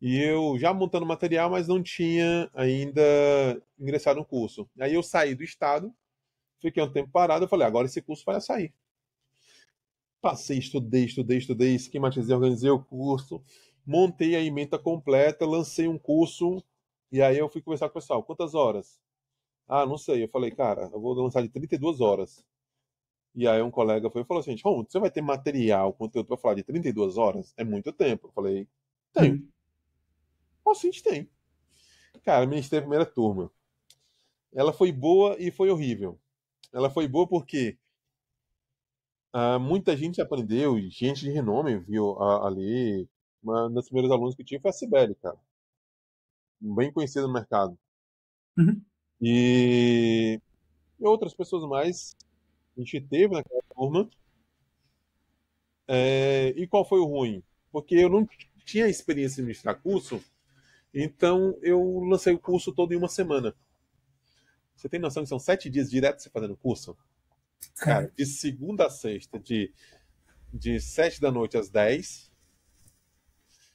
Speaker 1: e eu já montando material, mas não tinha ainda ingressado no curso. Aí eu saí do estado, fiquei um tempo parado, eu falei, agora esse curso vai sair. Passei, estudei, estudei, estudei, esquematizei, organizei o curso, montei a emenda completa, lancei um curso, e aí eu fui conversar com o pessoal, quantas horas? Ah, não sei. Eu falei, cara, eu vou lançar de 32 horas. E aí um colega foi e falou assim, Ron, você vai ter material, conteúdo para falar de 32 horas? É muito tempo. Eu falei, tenho. Hum. Oh, sim, tem. Cara, ministrei é a primeira turma. Ela foi boa e foi horrível. Ela foi boa porque ah, muita gente aprendeu, gente de renome viu ali, uma das primeiras alunos que tinha foi a Sibeli, cara. Bem conhecida no mercado. Uhum. E... e outras pessoas mais a gente teve naquela turma. É... E qual foi o ruim? Porque eu não tinha experiência em ministrar curso, então eu lancei o curso todo em uma semana. Você tem noção que são sete dias direto você fazendo curso? Cara, de segunda a sexta, de, de sete da noite às dez,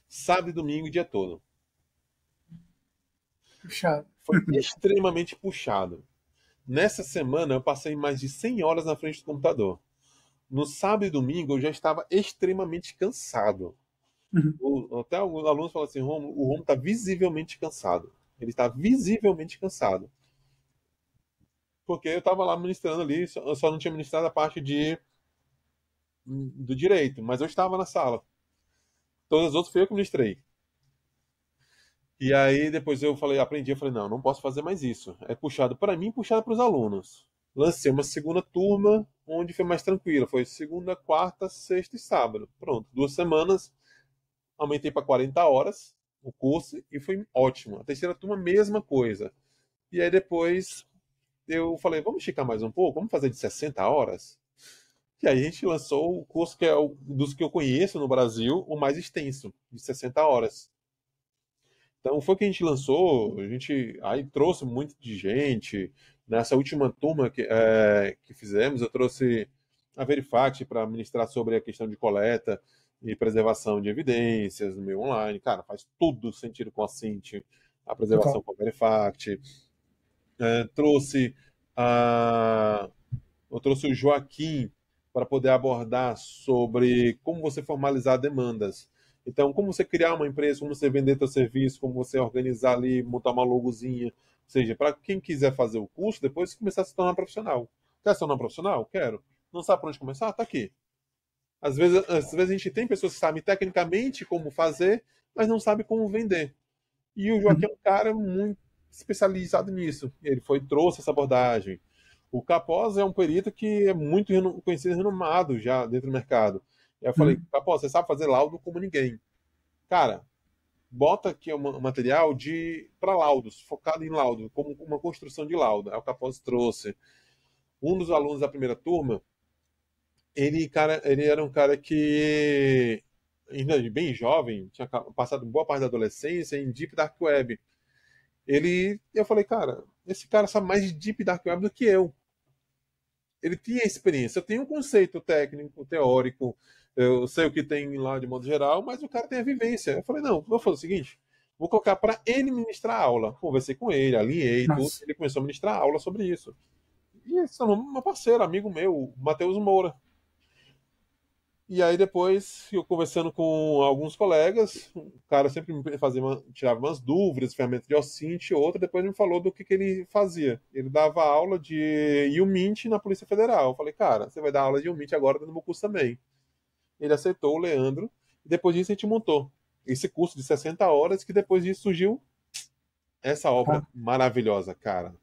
Speaker 1: sábado e domingo o dia todo. Puxado. Foi extremamente puxado. Nessa semana eu passei mais de 100 horas na frente do computador. No sábado e domingo eu já estava extremamente cansado. Uhum. O, até alguns alunos falam assim, Romo, o Romo está visivelmente cansado. Ele está visivelmente cansado. Porque eu estava lá ministrando ali, eu só não tinha ministrado a parte de do direito, mas eu estava na sala, Todas as outras fui eu que ministrei. E aí depois eu falei, aprendi, eu falei, não, não posso fazer mais isso. É puxado para mim, puxado para os alunos. Lancei uma segunda turma, onde foi mais tranquila. Foi segunda, quarta, sexta e sábado. Pronto, duas semanas, aumentei para 40 horas o curso e foi ótimo. A terceira turma, mesma coisa. E aí depois eu falei, vamos esticar mais um pouco, vamos fazer de 60 horas? que a gente lançou o curso que é o, dos que eu conheço no Brasil, o mais extenso, de 60 horas. Então foi o que a gente lançou, a gente aí trouxe muito de gente. Nessa última turma que, é, que fizemos, eu trouxe a Verifact para ministrar sobre a questão de coleta e preservação de evidências no meio online. Cara, faz tudo sentido com a Cinti, a preservação okay. com a Verifact. É, trouxe a... Eu trouxe o Joaquim para poder abordar sobre como você formalizar demandas. Então, como você criar uma empresa, como você vender seu serviço, como você organizar ali, montar uma logozinha. Ou seja, para quem quiser fazer o curso, depois começar a se tornar profissional. Quer se tornar profissional? Quero. Não sabe por onde começar? Está aqui. Às vezes, às vezes a gente tem pessoas que sabem tecnicamente como fazer, mas não sabe como vender. E o Joaquim é um cara muito especializado nisso. Ele foi trouxe essa abordagem. O Capoz é um perito que é muito conhecido e renomado já dentro do mercado. E eu falei, uhum. você sabe fazer laudo como ninguém. Cara, bota aqui um material de para laudos, focado em laudo, como uma construção de laudo. Aí o Capoz trouxe. Um dos alunos da primeira turma, ele, cara, ele era um cara que ainda bem jovem, tinha passado boa parte da adolescência em deep dark web. Ele, eu falei, cara, esse cara sabe mais de deep dark web do que eu ele tinha experiência, tem um conceito técnico, teórico, eu sei o que tem lá de modo geral, mas o cara tem a vivência. Eu falei, não, vou fazer o seguinte, vou colocar para ele ministrar a aula. Conversei com ele, alinhei, tudo, ele começou a ministrar a aula sobre isso. E esse é meu parceiro, amigo meu, Matheus Moura. E aí depois, eu conversando com alguns colegas, o cara sempre me fazia, tirava umas dúvidas, ferramenta de OSINT e outra, depois me falou do que, que ele fazia. Ele dava aula de Yumint na Polícia Federal. Eu falei, cara, você vai dar aula de Yumint agora no meu curso também. Ele aceitou o Leandro, e depois disso a gente montou esse curso de 60 horas, que depois disso surgiu essa obra ah. maravilhosa, cara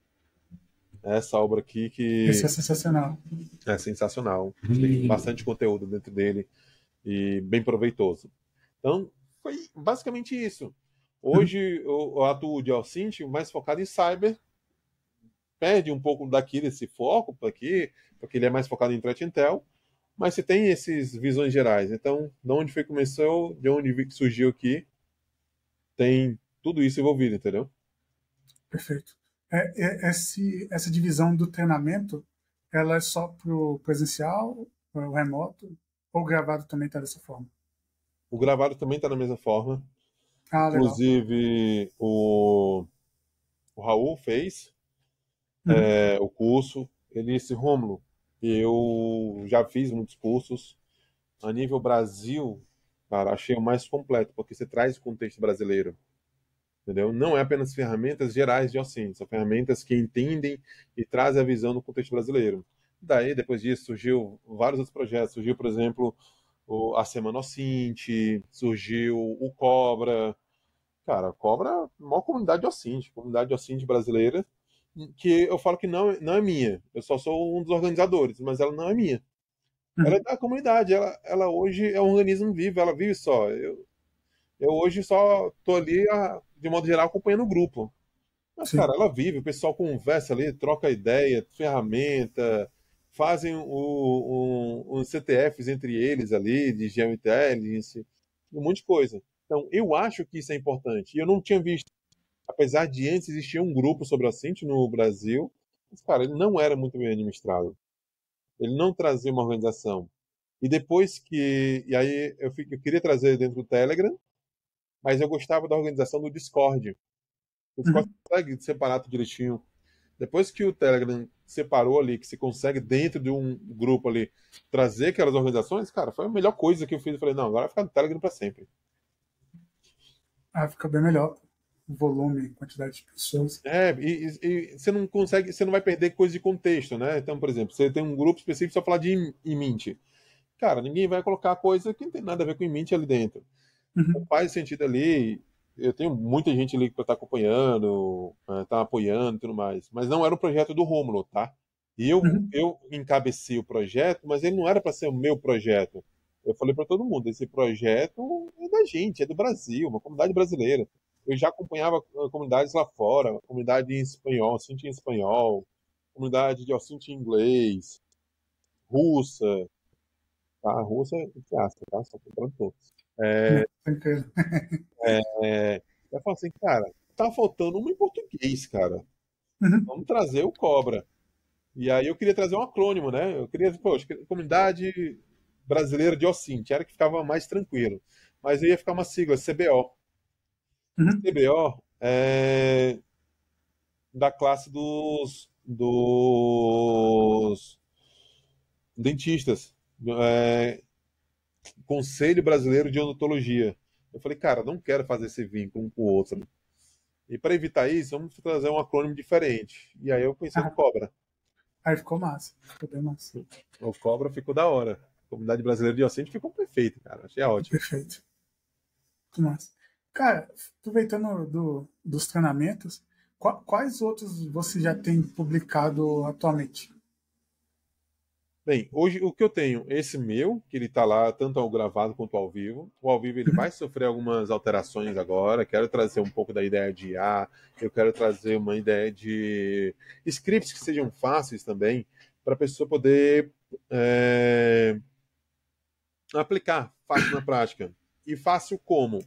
Speaker 1: essa obra aqui que. Esse é sensacional. É sensacional. E... Tem bastante conteúdo dentro dele e bem proveitoso. Então, foi basicamente isso. Hoje eu, atuo de Alcinte mais focado em cyber. Perde um pouco daqui desse foco, porque, porque ele é mais focado em threat intel. Mas você tem esses visões gerais. Então, de onde foi que começou, de onde surgiu aqui, tem tudo isso envolvido, entendeu?
Speaker 2: Perfeito é, é, esse, essa divisão do treinamento, ela é só para o presencial, é, o remoto, ou gravado também está dessa forma?
Speaker 1: O gravado também está da mesma forma. Ah, Inclusive, o, o Raul fez uhum. é, o curso. Ele disse, Romulo eu já fiz muitos cursos. A nível Brasil, cara, achei o mais completo, porque você traz o contexto brasileiro entendeu? Não é apenas ferramentas gerais de Ocin, são ferramentas que entendem e trazem a visão do contexto brasileiro. Daí, depois disso, surgiu vários outros projetos. Surgiu, por exemplo, a Semana Ocinte, surgiu o Cobra. Cara, o Cobra é a maior comunidade Ocinte, comunidade Ocinte brasileira, que eu falo que não, não é minha. Eu só sou um dos organizadores, mas ela não é minha. Ela é uhum. da comunidade, ela, ela hoje é um organismo vivo, ela vive só. Eu, eu hoje só tô ali, ah, de modo geral, acompanhando o grupo. Mas, Sim. cara, ela vive, o pessoal conversa ali, troca ideia, ferramenta, fazem os um, um CTFs entre eles ali, de geointelligence, um monte de coisa. Então, eu acho que isso é importante. E eu não tinha visto, apesar de antes existir um grupo sobre a Cinti no Brasil, mas, cara, ele não era muito bem administrado. Ele não trazia uma organização. E depois que. E aí eu, fico, eu queria trazer dentro do Telegram, mas eu gostava da organização do Discord. O Discord uhum. consegue separar tudo direitinho. Depois que o Telegram separou ali, que você consegue dentro de um grupo ali trazer aquelas organizações, cara, foi a melhor coisa que eu fiz. Eu falei, não, agora vai ficar no Telegram para sempre.
Speaker 2: Ah, fica bem melhor. O volume, quantidade de pessoas.
Speaker 1: É, e, e, e, você não consegue, você não vai perder coisa de contexto, né? Então, por exemplo, você tem um grupo específico só falar de imint. Cara, ninguém vai colocar coisa que não tem nada a ver com imint ali dentro. Uhum. Então, faz sentido ali. Eu tenho muita gente ali que tá acompanhando, eh, tá apoiando e tudo mais. Mas não era um projeto do Rômulo tá? E eu, uhum. eu encabecei o projeto, mas ele não era para ser o meu projeto. Eu falei para todo mundo: esse projeto é da gente, é do Brasil, uma comunidade brasileira. Eu já acompanhava eh, comunidades lá fora, comunidade em espanhol, Cinti em espanhol, comunidade de Ocinti em inglês, russa, tá? Russa, entre aspas, tá? Só comprando todos. É, é, É, eu falo assim, cara, tá faltando uma em português, cara. Uhum. Vamos trazer o Cobra. E aí eu queria trazer um acrônimo, né? Eu queria, poxa, comunidade brasileira de OSINT, era que ficava mais tranquilo. Mas aí ia ficar uma sigla, CBO. Uhum. CBO é da classe dos, dos dentistas. É, Conselho Brasileiro de Odontologia. Eu falei, cara, não quero fazer esse vínculo um com o outro. E para evitar isso, vamos trazer um acrônimo diferente. E aí eu pensei ah, no Cobra. Aí ficou massa, ficou bem massa. O Cobra ficou da hora. A comunidade brasileira de docente ficou perfeito, cara. Achei ótimo. Perfeito.
Speaker 2: Muito massa. Cara, aproveitando do, dos treinamentos, quais outros você já tem publicado atualmente?
Speaker 1: Bem, hoje o que eu tenho, esse meu, que ele está lá tanto ao gravado quanto ao vivo. O ao vivo ele vai sofrer algumas alterações agora. Quero trazer um pouco da ideia de IA, eu quero trazer uma ideia de scripts que sejam fáceis também, para a pessoa poder é, aplicar fácil na prática. E fácil como?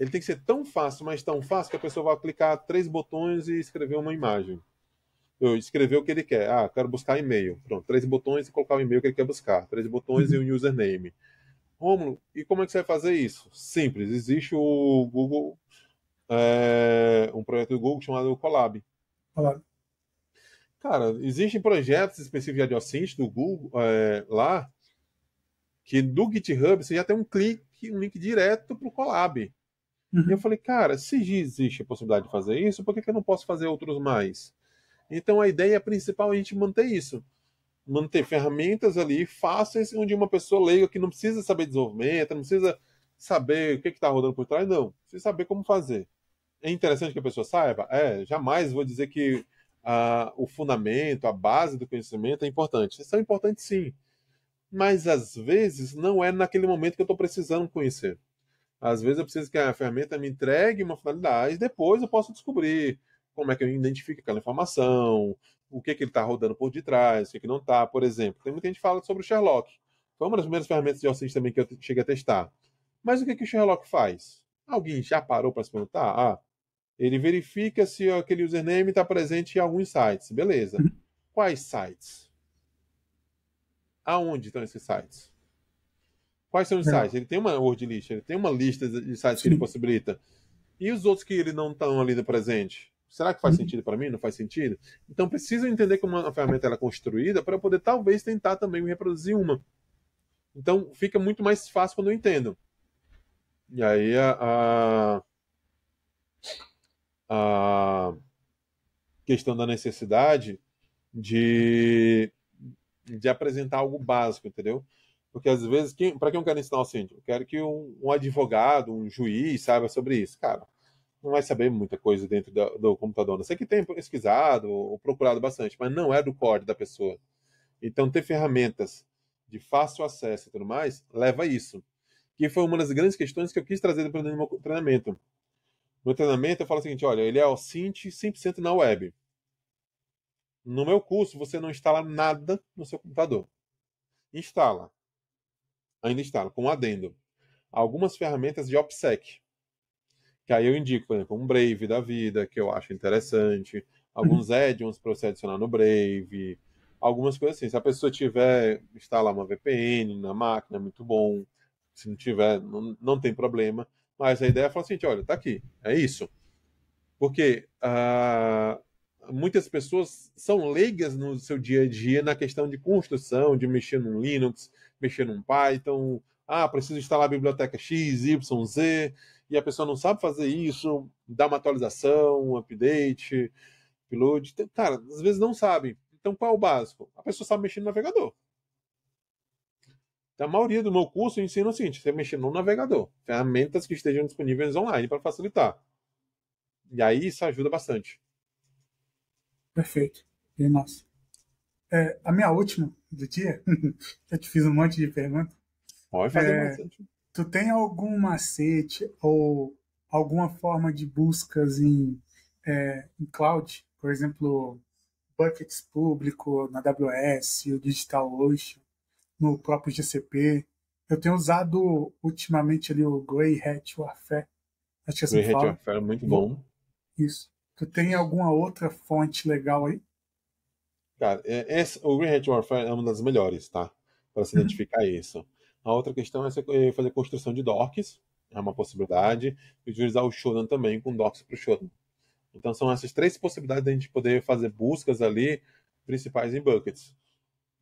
Speaker 1: Ele tem que ser tão fácil, mas tão fácil que a pessoa vai aplicar três botões e escrever uma imagem escrever o que ele quer. Ah, quero buscar e-mail. Pronto, três botões e colocar o e-mail que ele quer buscar. Três botões uhum. e um username. Romulo, e como é que você vai fazer isso? Simples, existe o Google, é, um projeto do Google chamado Colab. Colab. Cara, existem projetos específicos de AdSense do Google é, lá, que do GitHub você já tem um clique, um link direto para o Colab. Uhum. E eu falei, cara, se existe a possibilidade de fazer isso, por que, que eu não posso fazer outros mais? Então a ideia principal é a gente manter isso. Manter ferramentas ali fáceis, onde uma pessoa leiga que não precisa saber desenvolvimento, não precisa saber o que está rodando por trás, não. Precisa saber como fazer. É interessante que a pessoa saiba? É, jamais vou dizer que ah, o fundamento, a base do conhecimento é importante. São é importantes sim. Mas às vezes não é naquele momento que eu estou precisando conhecer. Às vezes eu preciso que a ferramenta me entregue uma finalidade, e depois eu posso descobrir como é que eu identifico aquela informação, o que, é que ele está rodando por detrás, o que, é que não está, por exemplo. Tem muita gente que fala sobre o Sherlock. Foi uma das primeiras ferramentas de OSINT também que eu cheguei a testar. Mas o que, é que o Sherlock faz? Alguém já parou para se perguntar? Ah, ele verifica se aquele username está presente em alguns sites. Beleza. Uhum. Quais sites? Aonde estão esses sites? Quais são os sites? Ele tem uma word list, ele tem uma lista de sites Sim. que ele possibilita. E os outros que ele não estão ali presente? Será que faz uhum. sentido para mim? Não faz sentido? Então preciso entender como a ferramenta ela é construída para eu poder talvez tentar também reproduzir uma. Então fica muito mais fácil quando eu entendo. E aí a, a questão da necessidade de, de apresentar algo básico, entendeu? Porque às vezes, para quem eu quero ensinar o assim, Eu quero que um, um advogado, um juiz saiba sobre isso. Cara, não vai saber muita coisa dentro do, do computador. Não sei que tem pesquisado ou procurado bastante, mas não é do código da pessoa. Então, ter ferramentas de fácil acesso e tudo mais leva a isso. Que foi uma das grandes questões que eu quis trazer para o meu treinamento. No treinamento, eu falo o seguinte: olha, ele é o Cint 100% na web. No meu curso, você não instala nada no seu computador. Instala. Ainda instala, com um adendo. Algumas ferramentas de OPSEC, que aí eu indico, por exemplo, um Brave da vida, que eu acho interessante, alguns uhum. add-ons para você adicionar no Brave, algumas coisas assim. Se a pessoa tiver, instalar uma VPN na máquina, é muito bom. Se não tiver, não, não tem problema. Mas a ideia é falar assim, olha, tá aqui, é isso. Porque uh, muitas pessoas são leigas no seu dia a dia na questão de construção, de mexer num Linux, mexer num Python, ah, preciso instalar a biblioteca X, Y, Z, e a pessoa não sabe fazer isso, dá uma atualização, um update, upload. Cara, às vezes não sabe. Então qual é o básico? A pessoa sabe mexer no navegador. Então, a maioria do meu curso ensina o seguinte: você mexer no navegador, ferramentas que estejam disponíveis online para facilitar. E aí isso ajuda bastante.
Speaker 2: Perfeito. E nossa. É, a minha última do dia, já te fiz um monte de perguntas.
Speaker 1: Pode fazer é... bastante.
Speaker 2: Tu tem algum macete ou alguma forma de buscas em, é, em cloud? Por exemplo, buckets público na AWS, o DigitalOcean, no próprio GCP. Eu tenho usado ultimamente ali o Grey Hat Warfare. Acho que Grey Hat Warfare
Speaker 1: é muito bom.
Speaker 2: Isso. Tu tem alguma outra fonte legal aí?
Speaker 1: Cara, é, esse, o Grey Hat Warfare é uma das melhores, tá? Para se uhum. identificar uhum. isso. A outra questão é, é fazer construção de docks, é uma possibilidade, e utilizar o Shodan também com docks para o Shodan. Então são essas três possibilidades de a gente poder fazer buscas ali principais em buckets.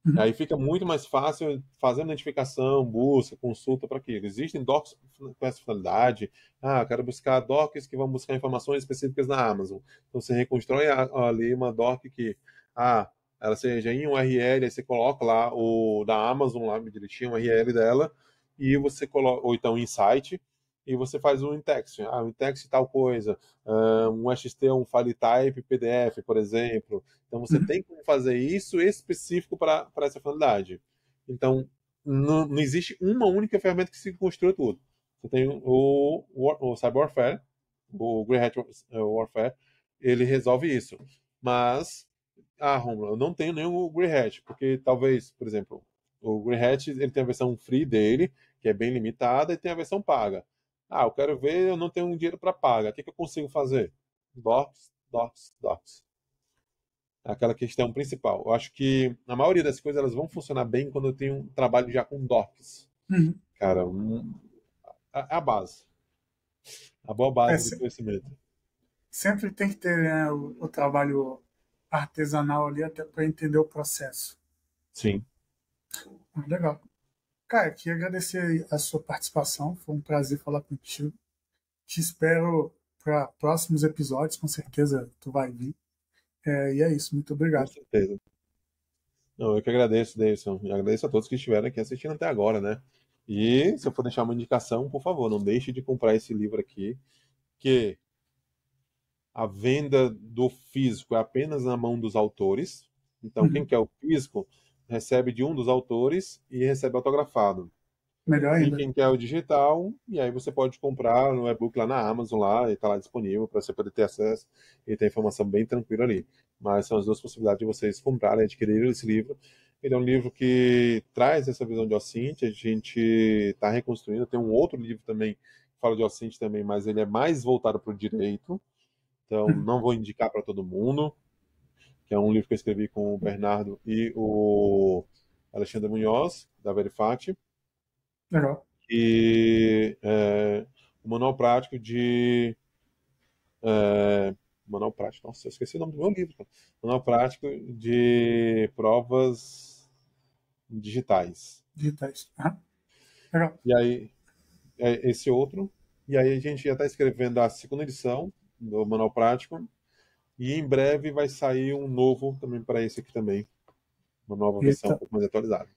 Speaker 1: Uhum. Aí fica muito mais fácil fazer identificação, busca, consulta para aquilo. Existem docs com essa finalidade. Ah, quero buscar docs que vão buscar informações específicas na Amazon. Então você reconstrói ali uma doc que ah, ela seja em URL, aí você coloca lá o da Amazon lá direitinho, o URL dela, e você coloca, ou então em site, e você faz um in-text, ah, um in-text tal coisa, ah, um XT, um file type, PDF, por exemplo. Então você uhum. tem como fazer isso específico para essa finalidade. Então não, não, existe uma única ferramenta que se construa tudo. Você tem o, o, o Cyber Warfare, o Grey Hat é, Warfare, ele resolve isso. Mas ah, Romulo, eu não tenho nenhum Grey Hat, porque talvez, por exemplo, o Green Hat ele tem a versão free dele, que é bem limitada, e tem a versão paga. Ah, eu quero ver, eu não tenho dinheiro para paga. O que, que, eu consigo fazer? Docs, docs, docs. É aquela questão principal. Eu acho que a maioria das coisas elas vão funcionar bem quando eu tenho um trabalho já com docs. Uhum. Cara, um, a, a, base. A boa base é, do conhecimento.
Speaker 2: Sempre tem que ter né, o, o trabalho artesanal ali até para entender o processo. Sim. Ah, legal. Cara, queria agradecer a sua participação, foi um prazer falar contigo. Te espero para próximos episódios, com certeza tu vai vir. É, e é isso, muito obrigado. Com
Speaker 1: certeza. Não, eu que agradeço, Davidson. E agradeço a todos que estiveram aqui assistindo até agora, né? E se eu for deixar uma indicação, por favor, não deixe de comprar esse livro aqui, que a venda do físico é apenas na mão dos autores. Então, uhum. quem quer o físico recebe de um dos autores e recebe autografado. Melhor ainda. E quem quer o digital, e aí você pode comprar no e-book lá na Amazon, lá, e está lá disponível para você poder ter acesso e ter informação bem tranquila ali. Mas são as duas possibilidades de vocês comprarem, adquirirem esse livro. Ele é um livro que traz essa visão de Ocinte, a gente está reconstruindo. Tem um outro livro também que fala de Ocinte também, mas ele é mais voltado para o direito. Então, não vou indicar para todo mundo, que é um livro que eu escrevi com o Bernardo e o Alexandre Munhoz, da Verifati. Legal. E é, o Manual Prático de. É, manual Prático, nossa, eu esqueci o nome do meu livro. Manual Prático de Provas Digitais.
Speaker 2: Digitais. Uhum.
Speaker 1: Legal. E aí, é esse outro. E aí a gente já está escrevendo a segunda edição, do Manual Prático. E em breve vai sair um novo também para esse aqui também. Uma nova versão, um pouco mais atualizada.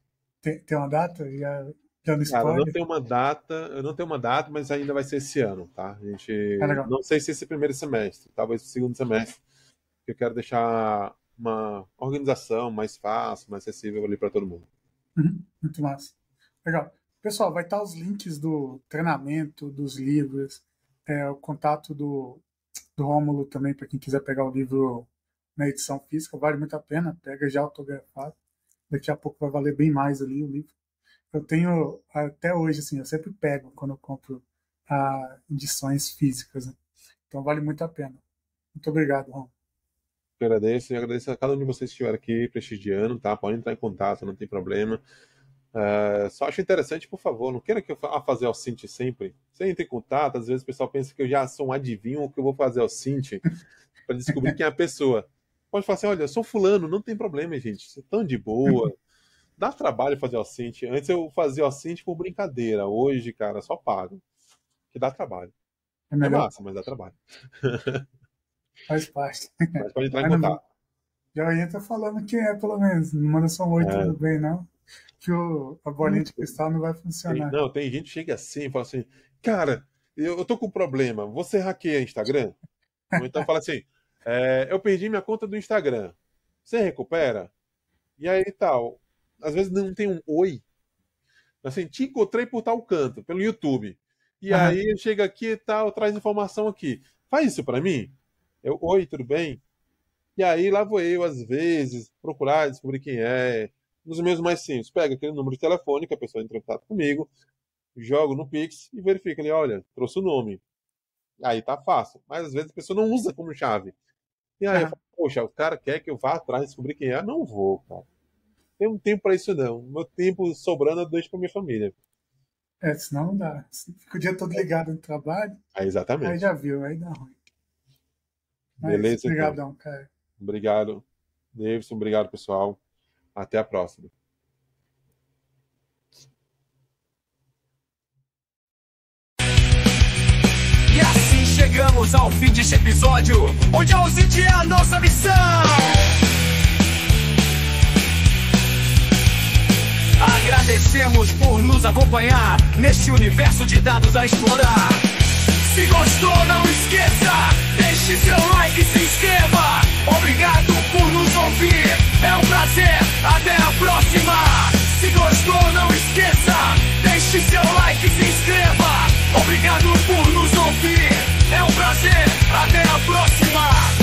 Speaker 2: Tem, tem uma data? Já, dando Cara, não
Speaker 1: tem uma data, eu não tenho uma data, mas ainda vai ser esse ano, tá? A gente é não sei se esse é primeiro semestre, talvez segundo semestre. Eu quero deixar uma organização mais fácil, mais acessível ali para todo mundo.
Speaker 2: Uhum, muito massa. Legal. Pessoal, vai estar os links do treinamento, dos livros, é, o contato do Rômulo também, para quem quiser pegar o livro na edição física, vale muito a pena, pega já autografado. Daqui a pouco vai valer bem mais ali o livro. Eu tenho até hoje, assim, eu sempre pego quando eu compro a ah, edições físicas. Né? Então vale muito a pena. Muito obrigado, Rômulo.
Speaker 1: agradeço, e agradeço a cada um de vocês que estiver aqui prestigiando, tá? Pode entrar em contato, não tem problema. É, só acho interessante, por favor, não queira que eu vá ah, fazer o Cinti sempre. Você entra em contato, às vezes o pessoal pensa que eu já sou um adivinho que eu vou fazer o Cinti para descobrir quem é a pessoa. Pode falar assim: olha, eu sou fulano, não tem problema, gente. Você é tão de boa. Dá trabalho fazer o Cinti. Antes eu fazia o Cinti por brincadeira. Hoje, cara, só pago. Que dá trabalho. É, é massa, mas dá trabalho.
Speaker 2: Faz parte. Mas
Speaker 1: pode entrar em contato.
Speaker 2: Já entra falando quem é, pelo menos. Não manda só um oi, é. tudo bem, não? que o, a bolinha de cristal não vai funcionar. Tem,
Speaker 1: não, tem gente que chega assim e fala assim, cara, eu, eu tô com um problema, você hackeia Instagram? Ou então fala assim, é, eu perdi minha conta do Instagram, você recupera? E aí tal. Às vezes não tem um oi. Assim, te encontrei por tal canto, pelo YouTube. E uhum. aí chega aqui e tal, traz informação aqui. Faz isso para mim? Eu, oi, tudo bem? E aí lá vou eu, às vezes, procurar, descobrir quem é, nos meios mais simples. Pega aquele número de telefone que a pessoa entrou em contato comigo, jogo no Pix e verifica ali, olha, trouxe o nome. Aí tá fácil. Mas às vezes a pessoa não usa como chave. E aí, falo, poxa, o cara quer que eu vá atrás e descobrir quem é? Não vou, cara. Tem um tempo para isso não. Meu tempo sobrando eu deixo para minha família.
Speaker 2: É, senão não dá. Fica o dia todo ligado no trabalho.
Speaker 1: É, exatamente. Aí já
Speaker 2: viu, aí dá ruim.
Speaker 1: Mas, Beleza. Então. Obrigadão, então. cara. Obrigado, Davidson. Obrigado, pessoal. Até a próxima.
Speaker 2: E assim chegamos ao fim deste episódio, onde a ausente é a nossa missão. Agradecemos por nos acompanhar neste universo de dados a explorar. Se gostou, não esqueça. Deixe seu like e se inscreva. Obrigado por nos ouvir. É um prazer. Até a próxima. Se gostou, não esqueça. Deixe seu like e se inscreva. Obrigado por nos ouvir. É um prazer. Até a próxima.